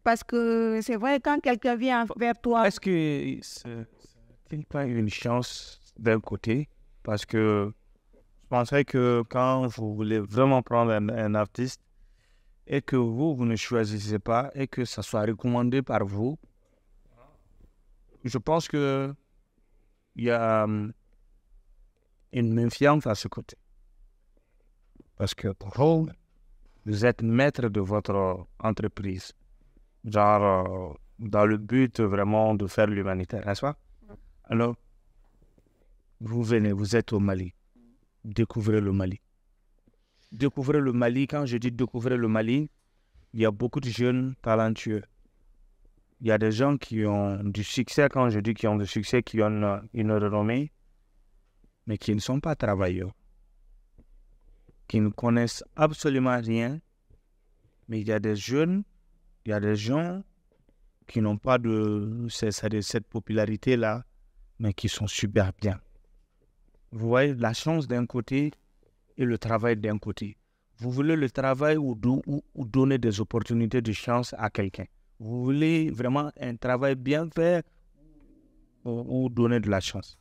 S3: parce que c'est vrai, quand quelqu'un vient vers toi.
S2: Est-ce que n'est pas une chance d'un côté Parce que je pensais que quand vous voulez vraiment prendre un, un artiste, et que vous, vous ne choisissez pas et que ça soit recommandé par vous, je pense que il y a hum, une méfiance à ce côté. Parce que vous êtes maître de votre entreprise. Genre, euh, dans le but vraiment de faire l'humanitaire, n'est-ce pas? Alors, vous venez, vous êtes au Mali. Découvrez le Mali. Découvrez le Mali. Quand je dis découvrez le Mali, il y a beaucoup de jeunes talentueux. Il y a des gens qui ont du succès, quand je dis qui ont du succès, qui ont une renommée, mais qui ne sont pas travailleurs, qui ne connaissent absolument rien, mais il y a des jeunes, il y a des gens qui n'ont pas de cette, cette popularité-là, mais qui sont super bien. Vous voyez la chance d'un côté et le travail d'un côté. Vous voulez le travail ou, donner des opportunités de chance à quelqu'un. Vous voulez vraiment un travail bien fait ou donner de la chance.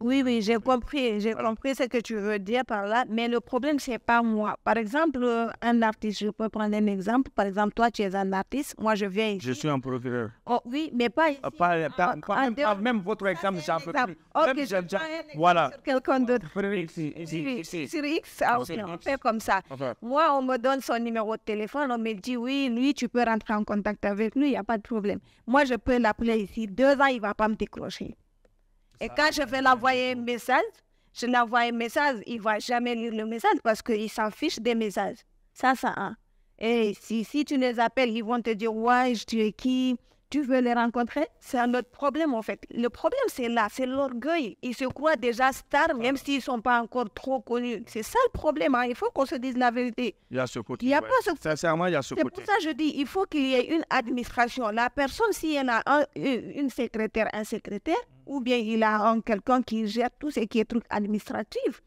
S3: Oui, oui, j'ai compris. J'ai compris ce que tu veux dire par là. Mais le problème, c'est pas moi. Par exemple, euh, un artiste, je peux prendre un exemple. Par exemple, toi, tu es un artiste. Moi, je viens ici.
S2: Je suis un procureur.
S3: Oh, oui, mais pas
S2: ah, ici. Ah, ah, même, votre exemple, j'en peux plus.
S3: un voilà. sur quelqu'un d'autre. Ici, Sur X, on fait comme ça. Moi, on me donne son numéro de téléphone. On me dit, oui, lui, tu peux rentrer en contact avec lui. Il n'y a pas de problème. Moi, je peux l'appeler ici. Deux ans, il ne va pas me décrocher. Et quand je vais l'envoyer un message, je l'envoie un message, il ne va jamais lire le message parce qu'il s'en fiche des messages. Ça, ça a. Hein. Et si, si tu les appelles, ils vont te dire Ouais, tu es qui Tu veux les rencontrer C'est un autre problème en fait. Le problème, c'est là, c'est l'orgueil. Ils se croient déjà stars, même s'ils ne sont pas encore trop connus. C'est ça le problème. Hein. Il faut qu'on se dise la vérité.
S2: Il y a ce côté. Il Sincèrement, il y a ce côté. C'est pour ça
S3: que je dis il faut qu'il y ait une administration. La personne, s'il y en a un, une, secrétaire, un secrétaire, ou bien il a un quelqu'un qui gère tout ce qui est truc administratif.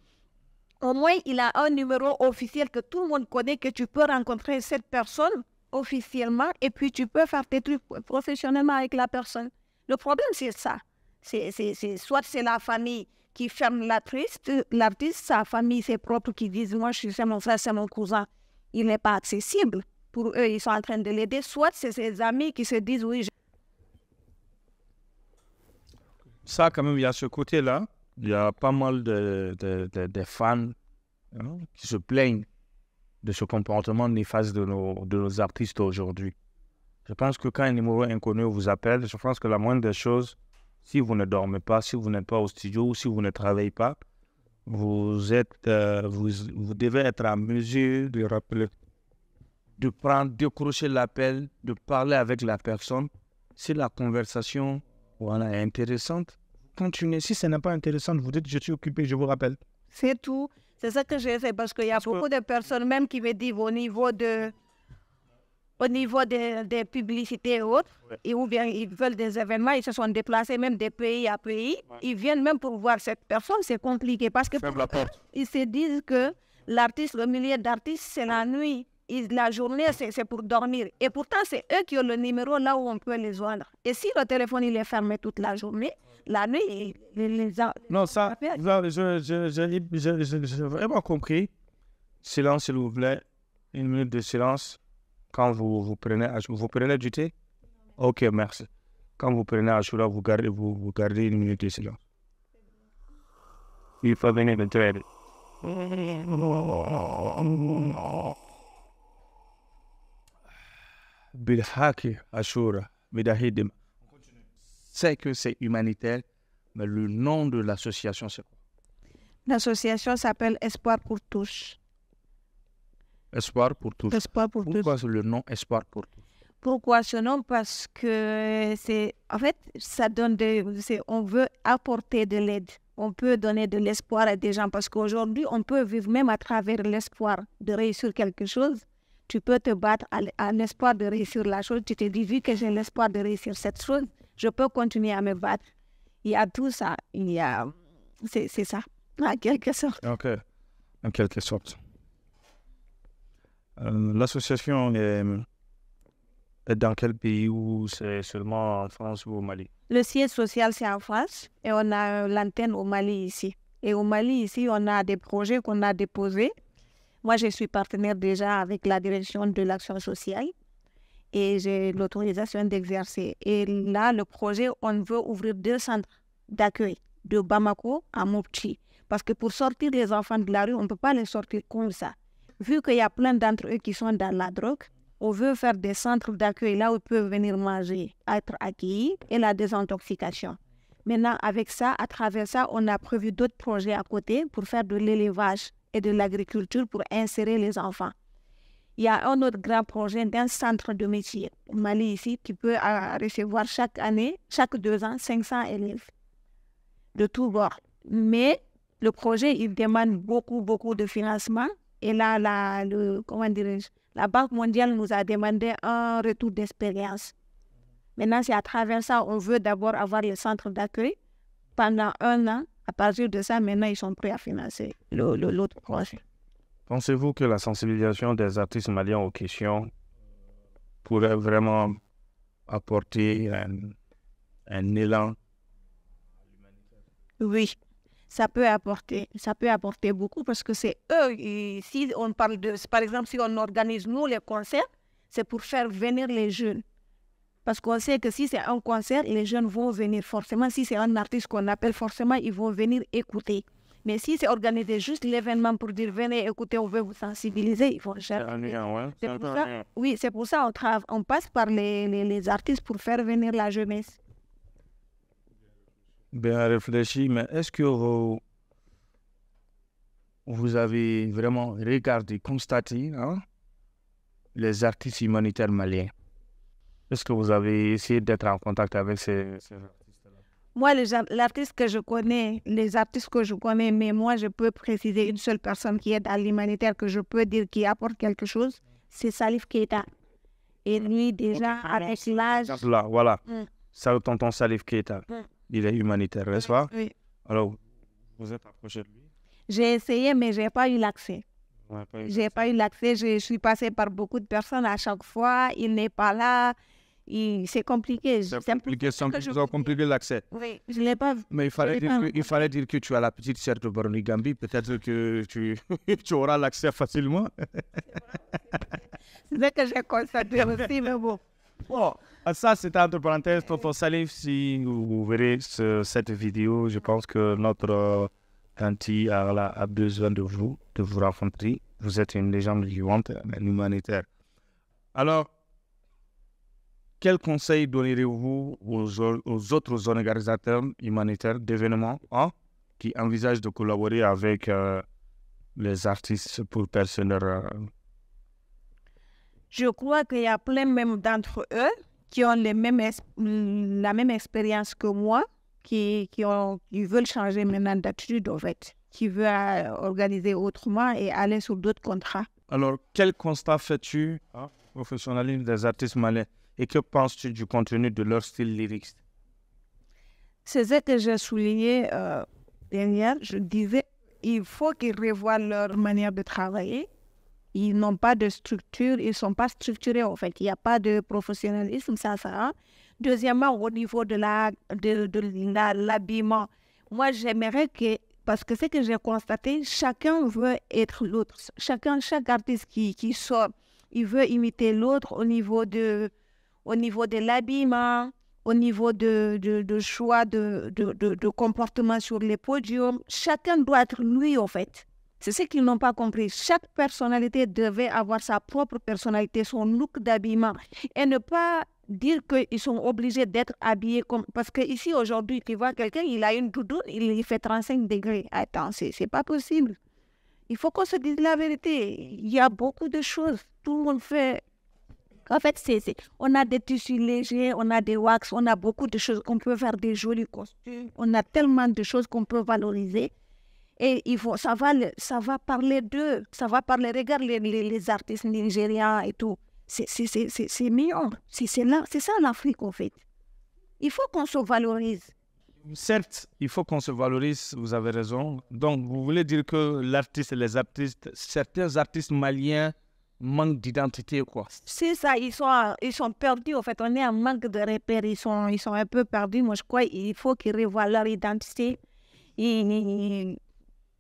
S3: Au moins, il a un numéro officiel que tout le monde connaît, que tu peux rencontrer cette personne officiellement et puis tu peux faire tes trucs professionnellement avec la personne. Le problème, c'est ça. C'est, soit c'est la famille qui ferme l'artiste, l'artiste, sa famille, ses propres qui disent, moi, je suis c'est mon frère, c'est mon cousin. Il n'est pas accessible. Pour eux, ils sont en train de l'aider. Soit c'est ses amis qui se disent, oui, je
S2: ça, quand même, il y a ce côté-là. Il y a pas mal de, fans qui se plaignent de ce comportement néfaste de nos, de nos artistes aujourd'hui. Je pense que quand un numéro inconnu vous appelle, je pense que la moindre des choses, si vous ne dormez pas, si vous n'êtes pas au studio, ou si vous ne travaillez pas, vous, êtes, euh, vous, vous devez être en mesure de rappeler, de prendre, décrocher l'appel, de parler avec la personne. C'est la conversation voilà, intéressante. Si ce n'est pas intéressant, vous dites je suis occupé, je vous rappelle.
S3: C'est tout. C'est ça que j'ai fait parce qu'il y a beaucoup de personnes même qui me disent au niveau de au niveau des publicités et autres, et ou bien ils veulent des événements, ils se sont déplacés même de pays à pays, ils viennent même pour voir cette personne, c'est compliqué parce que ils se disent que l'artiste, le milieu d'artistes, c'est la nuit la journée, c'est pour dormir. Et pourtant, c'est eux qui ont le numéro là où on peut les joindre. Et si le téléphone il est fermé toute la journée, la nuit, les a...
S2: Non, ça, je, je, je, j'ai vraiment compris. Silence, s'il vous plaît. Une minute de silence quand vous, vous, prenez, vous prenez du thé. Ok, merci. Quand vous prenez du vous gardez, vous, vous gardez une minute de silence.
S1: Il faut venir de Bilhaki
S2: Ashura C'est que c'est humanitaire, mais le nom de l'association, c'est quoi
S3: L'association s'appelle Espoir pour tous.
S2: Espoir pour tous. Espoir pour Pourquoi le nom Espoir pour tous
S3: Pourquoi ce nom Parce que c'est, en fait, ça donne des, on veut apporter de l'aide. On peut donner de l'espoir à des gens parce qu'aujourd'hui, on peut vivre même à travers l'espoir de réussir quelque chose tu peux te battre à espoir de réussir la chose. Tu te dis, vu que j'ai l'espoir de réussir cette chose, je peux continuer à me battre. Il y a tout ça. Il y a... C'est ça, en quelque sorte.
S2: OK. En quelque sorte. Euh, l'association est, dans quel pays ou c'est seulement en France ou au Mali?
S3: Le siège social, c'est en France et on a l'antenne au Mali ici. Et au Mali ici, on a des projets qu'on a déposés moi, je suis partenaire déjà avec la direction de l'action sociale et j'ai l'autorisation d'exercer. Et là, le projet, on veut ouvrir deux centres d'accueil de Bamako à Mopti. Parce que pour sortir les enfants de la rue, on ne peut pas les sortir comme ça. Vu qu'il y a plein d'entre eux qui sont dans la drogue, on veut faire des centres d'accueil là où ils peuvent venir manger, être accueillis et la désintoxication. Maintenant, avec ça, à travers ça, on a prévu d'autres projets à côté pour faire de l'élevage et de l'agriculture pour insérer les enfants. Il y a un autre grand projet d'un centre de métier au Mali ici qui peut recevoir chaque année, chaque deux ans, 500 élèves de tous bords. Mais le projet, il demande beaucoup, beaucoup de financement. Et là, la, le, comment la Banque mondiale nous a demandé un retour d'expérience. Maintenant, c'est à travers ça, on veut d'abord avoir le centre d'accueil pendant un an à partir de ça, maintenant, ils sont prêts à financer
S2: l'autre projet. Pensez-vous que la sensibilisation des artistes maliens aux questions pourrait vraiment apporter un, un élan
S3: Oui, ça peut apporter, ça peut apporter beaucoup parce que c'est eux. si on parle de, par exemple, si on organise nous les concerts, c'est pour faire venir les jeunes. Parce qu'on sait que si c'est un concert, les jeunes vont venir forcément. Si c'est un artiste qu'on appelle, forcément, ils vont venir écouter. Mais si c'est organisé juste l'événement pour dire venez écouter, on veut vous sensibiliser, il faut... chercher. oui, c'est pour ça qu'on passe par les, artistes pour faire venir la jeunesse.
S2: Bien réfléchi, mais est-ce que vous, avez vraiment regardé, constaté hein, les artistes humanitaires maliens est-ce que vous avez essayé d'être en contact avec ces, artistes-là
S3: Moi, l'artiste que je connais, les artistes que je connais, mais moi, je peux préciser une seule personne qui est à l'humanitaire, que je peux dire qui apporte quelque chose, c'est Salif Keita. Et lui, déjà, avec l'âge... Là,
S2: voilà. Mm. Hum. tonton Salif Keita, hum. il est humanitaire, n'est-ce pas Oui. Alors, vous êtes approché de lui
S3: J'ai essayé, mais je n'ai pas eu l'accès. j'ai pas eu l'accès, je suis passée par beaucoup de personnes à chaque fois, il n'est pas là, c'est compliqué. C'est compliqué,
S2: c'est compliqué l'accès.
S3: Oui, je ne l'ai pas
S2: Mais il fallait, dire que, tu as la petite sœur de Baroni Gambi, peut-être que tu, auras l'accès facilement.
S3: c'est vrai que j'ai constaté aussi, mais bon. Bon,
S2: ça c'est entre parenthèses, tonton Salif, si vous, verrez cette vidéo, je pense que notre euh, anti a besoin de vous, de vous rencontrer. Vous êtes une légende vivante, humanitaire. Alors, quel conseil donnerez-vous aux, autres organisateurs humanitaires d'événements hein, qui envisagent de collaborer avec euh, les artistes pour personnes euh?
S3: Je crois qu'il y a plein même d'entre eux qui ont les mêmes mm, la même expérience que moi, qui, qui, ont, qui veulent changer maintenant d'attitude fait, qui veulent euh, organiser autrement et aller sur d'autres contrats.
S2: Alors, quel constat fais-tu, hein, professionnalisme des artistes malais et que penses-tu du contenu de leur style lyrique
S3: C'est ce que j'ai souligné euh, dernière. Je disais, il faut qu'ils revoient leur manière de travailler. Ils n'ont pas de structure, ils ne sont pas structurés en fait. Il n'y a pas de professionnalisme, ça, ça. Deuxièmement, au niveau de l'habillement, la, de, de moi j'aimerais que parce que ce que j'ai constaté, chacun veut être l'autre. Chacun, chaque artiste qui, qui, sort, il veut imiter l'autre au niveau de, au niveau de l'habillement, au niveau de, de, choix de, de, comportement sur les podiums. Chacun doit être lui, en fait. C'est ce qu'ils n'ont pas compris. Chaque personnalité devait avoir sa propre personnalité, son look d'habillement. Et ne pas dire qu'ils sont obligés d'être habillés comme... Parce ici aujourd'hui, tu vois quelqu'un, il a une doudoune, il fait 35 degrés. Attends, c'est pas possible. Il faut qu'on se dise la vérité. Il y a beaucoup de choses. Tout le monde fait en fait, on a des tissus légers, on a des wax, on a beaucoup de choses qu'on peut faire, des jolis costumes, on a tellement de choses qu'on peut valoriser. Et il faut, ça, va, ça va parler d'eux, ça va parler, regarde les, les, artistes nigériens et tout. C'est mignon, c'est là, c'est ça l'Afrique en fait. Il faut qu'on se valorise.
S2: Certes, il faut qu'on se valorise, vous avez raison. Donc, vous voulez dire que l'artiste et les artistes, certains artistes maliens manque d'identité, quoi.
S3: C'est ça, ils sont, ils sont perdus, en fait. On est en manque de repères, ils sont, ils sont un peu perdus. Moi, je crois qu'il faut qu'ils revoient leur identité et,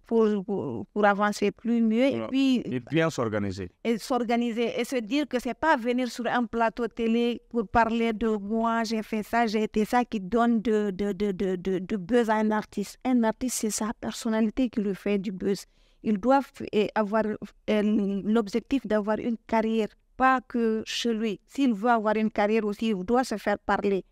S3: pour, pour, avancer plus mieux. Et, puis, et bien s'organiser. Et s'organiser et se dire que c'est pas venir sur un plateau télé pour parler de moi, j'ai fait ça, j'ai été ça, qui donne de, de, de, de, de buzz à un artiste. Un artiste, c'est sa personnalité qui lui fait du buzz ils doivent avoir l'objectif d'avoir une carrière, pas que chez lui. S'il veut avoir une carrière aussi, il doit se faire parler.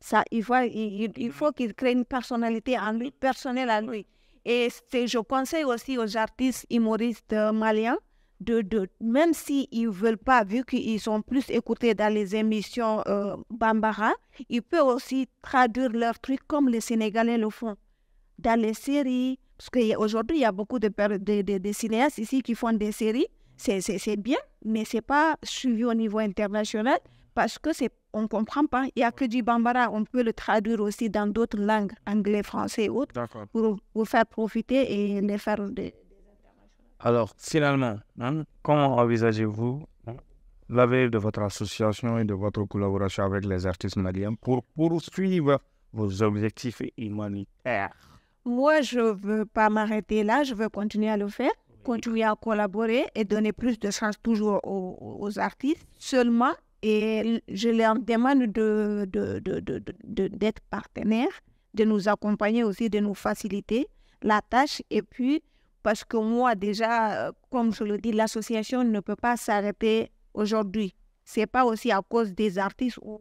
S3: Ça, il, faut, il, qu'il crée une personnalité en lui, personnelle à lui. Et je conseille aussi aux artistes humoristes euh, maliens de, même s'ils si ne veulent pas, vu qu'ils sont plus écoutés dans les émissions euh, Bambara, ils peuvent aussi traduire leurs trucs comme les Sénégalais le font. Dans les séries, parce qu'aujourd'hui, il y a beaucoup de, de, cinéastes ici qui font des séries. C'est bien, mais ce n'est pas suivi au niveau international parce qu'on ne comprend pas. Il n'y a que du bambara. On peut le traduire aussi dans d'autres langues, anglais, français et autres, pour, vous faire profiter et les faire des,
S2: alors, finalement, hein, comment envisagez-vous hein, la veille de votre association et de votre collaboration avec les artistes maliens pour poursuivre vos objectifs humanitaires
S3: moi, je ne veux pas m'arrêter là, je veux continuer à le faire, continuer à collaborer et donner plus de chance toujours aux, artistes. Seulement, et je leur demande de, d'être partenaire, de, partenaires, de nous accompagner aussi, de nous faciliter la tâche. Et puis, parce que moi, déjà, comme je le dis, l'association ne peut pas s'arrêter aujourd'hui. Ce n'est pas aussi à cause des artistes ou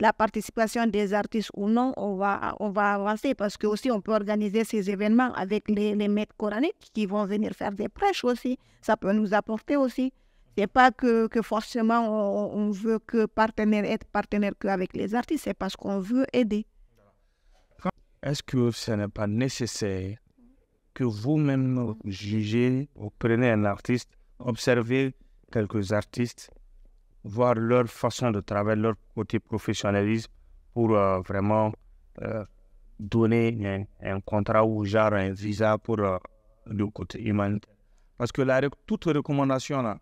S3: la participation des artistes ou non, on va, on va avancer parce que aussi on peut organiser ces événements avec les, maîtres coraniques qui vont venir faire des prêches aussi. Ça peut nous apporter aussi. C'est pas que, que forcément on, veut que partenaire être partenaire qu'avec les artistes, c'est parce qu'on veut aider.
S2: Est-ce que ce n'est pas nécessaire que vous-même jugez, ou prenez un artiste, observez quelques artistes voir leur façon de travailler, leur côté professionnalisme pour euh, vraiment euh, donner un, contrat ou genre un visa pour euh, le côté humanitaire. Parce que la, toute recommandation, là,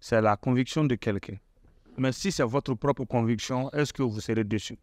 S2: c'est la conviction de quelqu'un. Mais si c'est votre propre conviction, est-ce que vous serez déçu?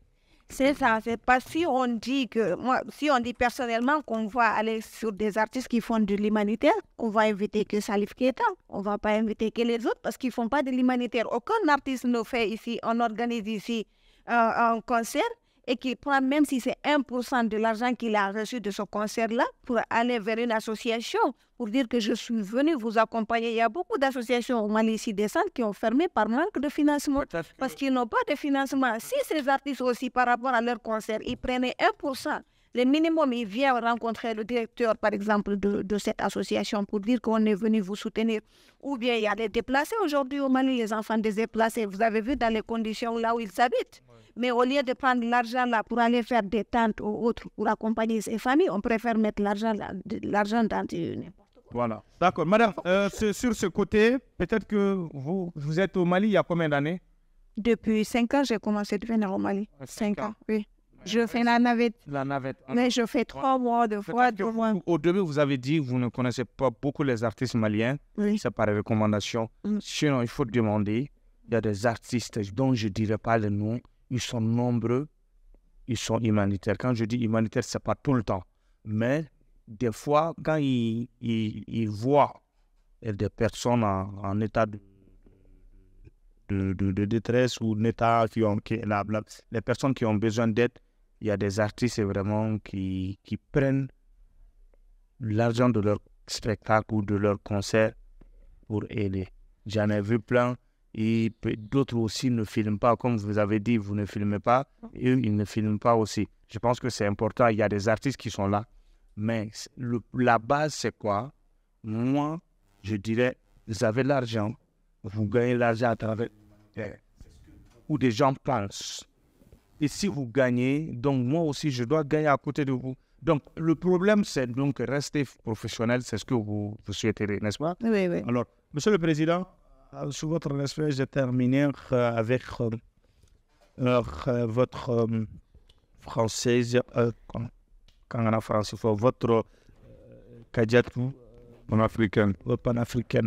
S3: c'est ça. C'est pas si on dit que, moi, si on dit personnellement qu'on va aller sur des artistes qui font de l'humanitaire, on va inviter que Salif Keita. On va pas inviter que les autres parce qu'ils font pas de l'humanitaire. Aucun artiste ne fait ici. On organise ici euh, un concert et qu'il prend, même si c'est 1% de l'argent qu'il a reçu de ce concert-là, pour aller vers une association, pour dire que je suis venu vous accompagner. Il y a beaucoup d'associations au Mali ici centres qui ont fermé par manque de financement, parce qu'ils n'ont pas de financement. Si ces artistes aussi, par rapport à leur concert, ils prenaient 1%, le minimum, il vient rencontrer le directeur, par exemple, de, cette association pour dire qu'on est venu vous soutenir. Ou bien il y a des déplacés aujourd'hui au Mali, les enfants des déplacés. Vous avez vu dans les conditions là où ils habitent. Mais au lieu de prendre l'argent là pour aller faire des tentes ou autres pour accompagner ces familles, on préfère mettre l'argent l'argent dans une
S2: Voilà. D'accord. Madame, euh, sur ce côté, peut-être que vous, vous êtes au Mali il y a combien d'années
S3: Depuis 5 ans, j'ai commencé de venir au Mali. 5 ah, ans, oui. Je fais la navette. La navette. Mais je fais trois mois, deux fois, deux mois.
S2: Au début, vous avez dit que vous ne connaissez pas beaucoup les artistes maliens. Oui. C'est par recommandation. Mm. Sinon, il faut demander. Il y a des artistes dont je ne dirai pas le nom. Ils sont nombreux. Ils sont humanitaires. Quand je dis humanitaire, ce n'est pas tout le temps. Mais des fois, quand ils, voient des personnes en, état de de, détresse ou d'état qui les personnes qui ont besoin d'aide, il y a des artistes vraiment qui, qui prennent l'argent de leur spectacle ou de leur concert pour aider. J'en ai vu plein. Et d'autres aussi ne filment pas. Comme vous avez dit, vous ne filmez pas. Et eux, ils ne filment pas aussi. Je pense que c'est important. Il y a des artistes qui sont là. Mais la base, c'est quoi Moi, je dirais, vous avez l'argent. Vous gagnez l'argent à travers. Eh, ou des gens pensent. Et si vous gagnez, donc moi aussi, je dois gagner à côté de vous. Donc, le problème, c'est donc rester professionnel, c'est ce que vous, souhaitez, n'est-ce pas Oui, oui. Alors, Monsieur le Président, euh, sous votre respect, je termine euh, avec euh, votre française, quand on votre Kadiatou.
S1: Panafricaine.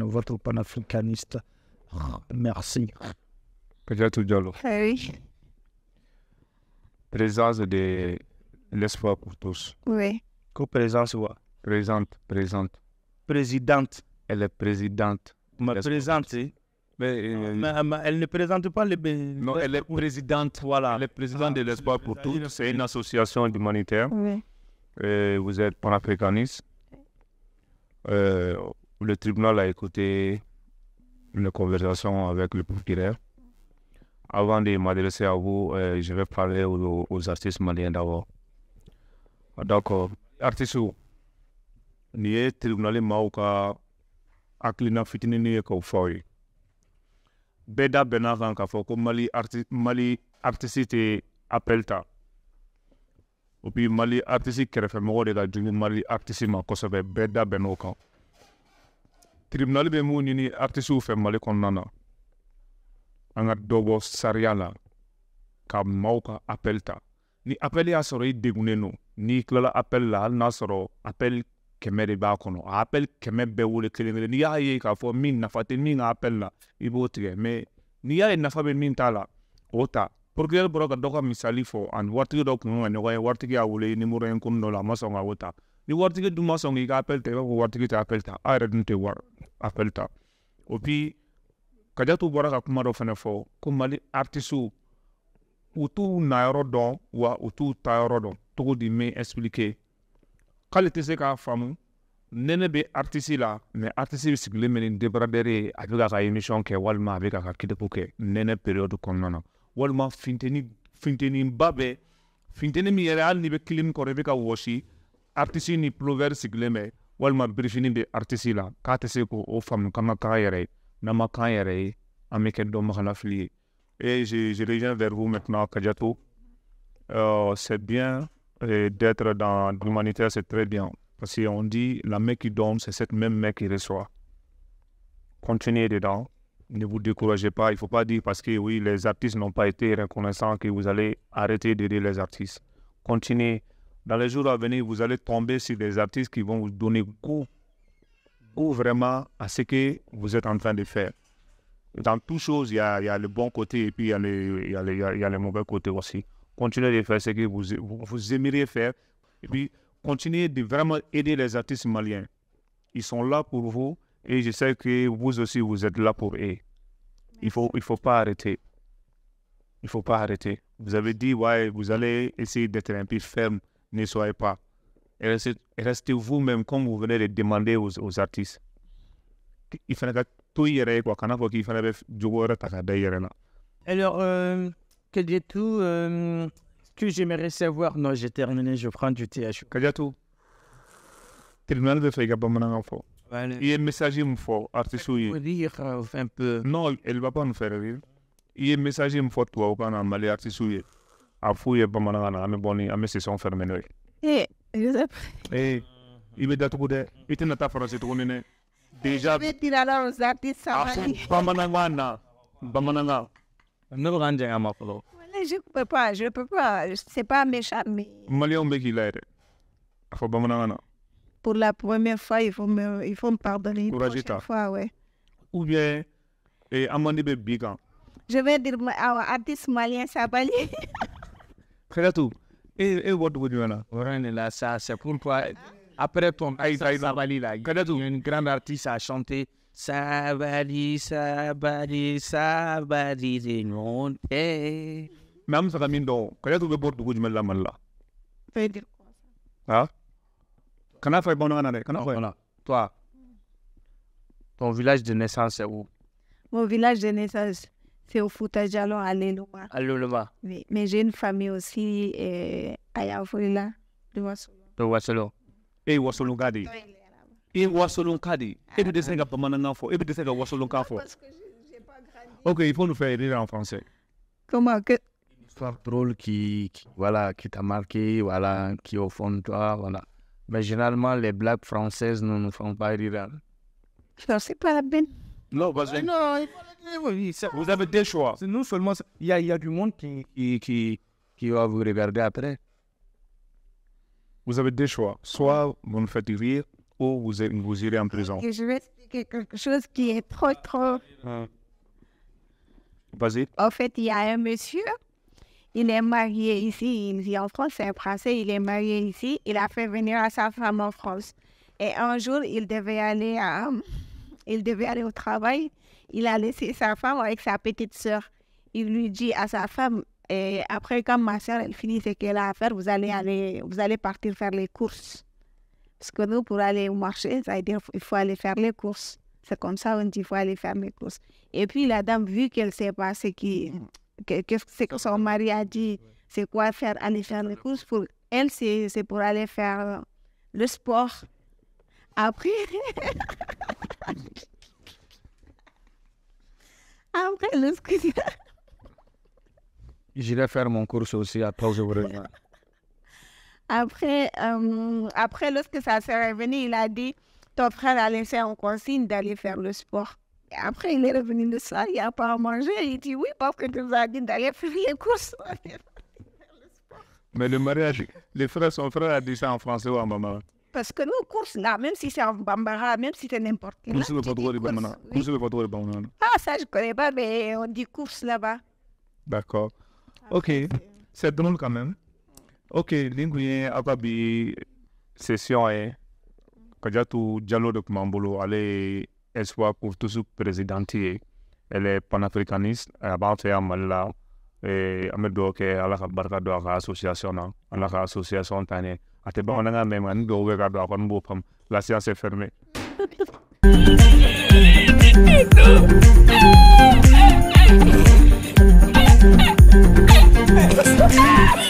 S2: votre panafricaniste. Ah.
S1: Merci. Kadiatou Diallo. Ah oui présence de l'espoir pour tous. Oui. Co-présence, quoi Présente, présente. Présidente. Elle est présidente. Présente, présente, eh. Mais, euh, ah, elle ne présente pas les. Non, elle est présidente. Voilà. Elle est présidente de ah. l'Espoir pour tous. C'est une association humanitaire. Oui. vous êtes panafricaniste. Euh, le tribunal a écouté une conversation avec le procureur. Avant de m'adresser à vous, euh, je vais parler aux, artistes maliens d'abord. Donc, euh, artistes, ni tribunal maaw ka hakilina fitinini ye k'o fɔ ye bɛɛ mali arti mali artiste appelta. appel ta puis mali artiste kɛrɛfɛmɔgɔ de la mali artiste ma beda bɛɛ kan tribunal bɛ mun ni artistes fɛ mali kɔnɔna nana. an ka dɔ bɔ sariya la ka maaw ka apɛli ta ni apɛli y'a sɔrɔ i degunnen no n'i kilala apɛli la hali n'a sɔrɔ apɛli kɛmɛ de b'a kɔnɔ a apɛli kɛmɛ bɛɛ wele kelen kelen n'i y'a ye k'a fɔ min nafa tɛ min ka apɛli la i b'o tigɛ mɛ n'i y'a ye nafa bɛ min t'a la o ta porokiyɛri bɔra ka dɔ ka misali fɔ ani waritigi dɔ kun ka ɲɔgɔn ye waritigi y'a wele nimoro ye kunu dɔ la a ma sɔn ka o ta ni waritigi dun ma sɔn k'i ka apɛli ta i b'a fɔ waritigi tɛ apɛli ta a yɛrɛ dun tɛ apɛli ta o puis kajatu bɔra ka kuma dɔ fɛnɛ fɔ ko mali artisiw u t'u nayɔrɔ dɔn wa u t'u tayɔrɔ dɔn togo di min ɛsplike k'ale tɛ se k'a faamu nɛnɛ be artisi la mɛ artisi be sigilen be ni debradɛri ye a be ka ka émission kɛ walima a be ka ka kilipu kɛ nɛnɛ période kɔnɔna na walima finteni finteninba bɛ finteni min yɛrɛ hali ni be kilimi kɔrɔ i be ka wɔsi artisi ni plovɛr sigilen bɛ walima birifini be artisi la k'a tɛ se k'o faamu kan ka yɛrɛ ye Et eh, je, reviens vers vous maintenant, Kajato, euh, c'est bien euh, d'être dans l'humanitaire, c'est très bien. Parce qu'on dit, la main qui donne, c'est cette même main qui reçoit. Continuez dedans. Ne vous découragez pas. Il ne faut pas dire parce que oui, les artistes n'ont pas été reconnaissants que vous allez arrêter d'aider les artistes. Continuez. Dans les jours à venir, vous allez tomber sur des artistes qui vont vous donner goût ou vraiment à ce que vous êtes en train de faire. Dans toute chose, il y, a, le bon côté et puis il y a le, il il y a mauvais côté aussi. Continuez de faire ce que vous, vous, vous, aimeriez faire et puis continuez de vraiment aider les artistes maliens. Ils sont là pour vous et je sais que vous aussi, vous êtes là pour eux. Il ne faut, il faut pas arrêter. Il ne faut pas arrêter. Vous avez dit, ouais, vous allez essayer d'être un peu ferme. Ne soyez pas. Restez, restez vous-même comme vous venez de demander aux, aux artistes. Il fana ka to i yɛrɛ ye kuwa kana fɔ k'i fana bɛ jogo wɛrɛ ta ka da i yɛrɛ la.
S2: Alors, euh, Kadiatou, euh, que j'aimerais savoir, non, j'ai terminé, je prends du THU. Kadiatou,
S1: tribunal bɛ fɛ i ka bamanankan fɔ. Voilà. I ye message min fɔ artistes ye. Rire un peu. Non, elle va pas nous faire rire. I ye message min fɔ tubabukan na Mali artistes ye. A f'u il bamanankan na an un bɔ ni an bɛ session fermer n'o ye. Eh. Eh, i bɛ datugu dɛ i tɛna taa faransi tuguni dɛ deja a
S3: fɔ
S1: bamanankan na bamanankan ne bɛ ka n jɛngɛ a ma fɔlɔ
S3: je peux pas, je peux pas. C'est pas méchant, mais.
S1: Malien Bekilaire. Il faut Bamanana.
S3: Pour la première fois, il faut me, il faut me pardonner. Pour la fois, ouais.
S1: Ou bien, et eh, Amandi Bebigan.
S3: Je vais dire à artiste Malien Sabali.
S1: Très tout. Et, et votre goudron là Goudron là, ça, c'est pour toi.
S2: Après ton Savali là, une grande artiste a chanté Savali,
S1: Savali, Savali, c'est monté. Même ça, mine Quel est ton veux porter goudron là, mal là. Fait dire quoi ça Ah Quand on fait bon an, quand as fait. Toi, ton village de naissance est où
S3: Mon village de naissance. C'est au footage à Luluma.
S2: À Luluma.
S3: Oui, mais j'ai une famille aussi eh, à Yaourila, de Wassolo.
S1: De Wassolo. Et Wassolo Gadi. Et Wassolo Gadi. Et puis des Sénégal pour maintenant Et puis des à Wassolo Kafo. Parce que pas grandi. Ok, il faut nous faire rire en français. Comment que Une histoire drôle
S2: qui, voilà qui t'a marqué, voilà qui est au fond de toi, voilà. Mais généralement les blagues françaises ne nous font pas rire. Hein.
S3: Je ne sais pas la ben. peine.
S2: Non, vous avez des choix. seulement. Il y a, du monde qui,
S1: qui, va vous regarder après. Vous avez deux choix. Soit vous me faites rire ou vous, vous irez en prison. je
S3: vais expliquer quelque chose qui est trop, trop.
S1: Ah. Vas-y.
S3: En fait, il y a un monsieur. Il est marié ici. Il vit en France. C'est un Français. Il est marié ici. Il a fait venir à sa femme en France. Et un jour, il devait aller à. Il devait aller au travail. Il a laissé sa femme avec sa petite sœur. Il lui dit à sa femme, et après, quand ma soeur, elle finit ce qu'elle a à faire, vous allez, aller, vous allez partir faire les courses. Parce que nous, pour aller au marché, ça veut dire qu'il faut aller faire les courses. C'est comme ça on dit, il faut aller faire les courses. Et puis, la dame, vu qu'elle ne sait pas ce qui, que, que, son mari a dit, c'est quoi faire, aller faire les courses, pour elle, c'est pour aller faire le sport. Après. Après lorsque
S2: J'irai faire mon cours aussi, après je vous
S3: Après, euh, après, lorsque sa s'est est venue, il a dit Ton frère a laissé en consigne d'aller faire le sport. après, il est revenu de ça, il a pas à manger. Il dit Oui, parce que tu nous as dit d'aller faire les courses.
S1: Mais le mariage, les frères, son frère a dit ça en français ou en maman
S3: parce que nous, course là, même si c'est en Bambara, même si c'est n'importe quoi. vous
S1: ne de Bambara. Course de Bambara.
S3: Ah, ça, je ne connais pas, mais on dit course là-bas.
S1: D'accord. Ah, ok. Euh. C'est drôle quand même. Ok, Linguyen, Akabi, session est. Hein. Kajatu dialogue de Kumambolo, est espoir pour tous les présidents. Hein. Elle est panafricaniste, elle a fait un mal là. Et Amedoke, elle a barré de l'association. Elle hein. a l'association Att det är barnen med man går över bra på en La séance est fermée.
S2: Ah!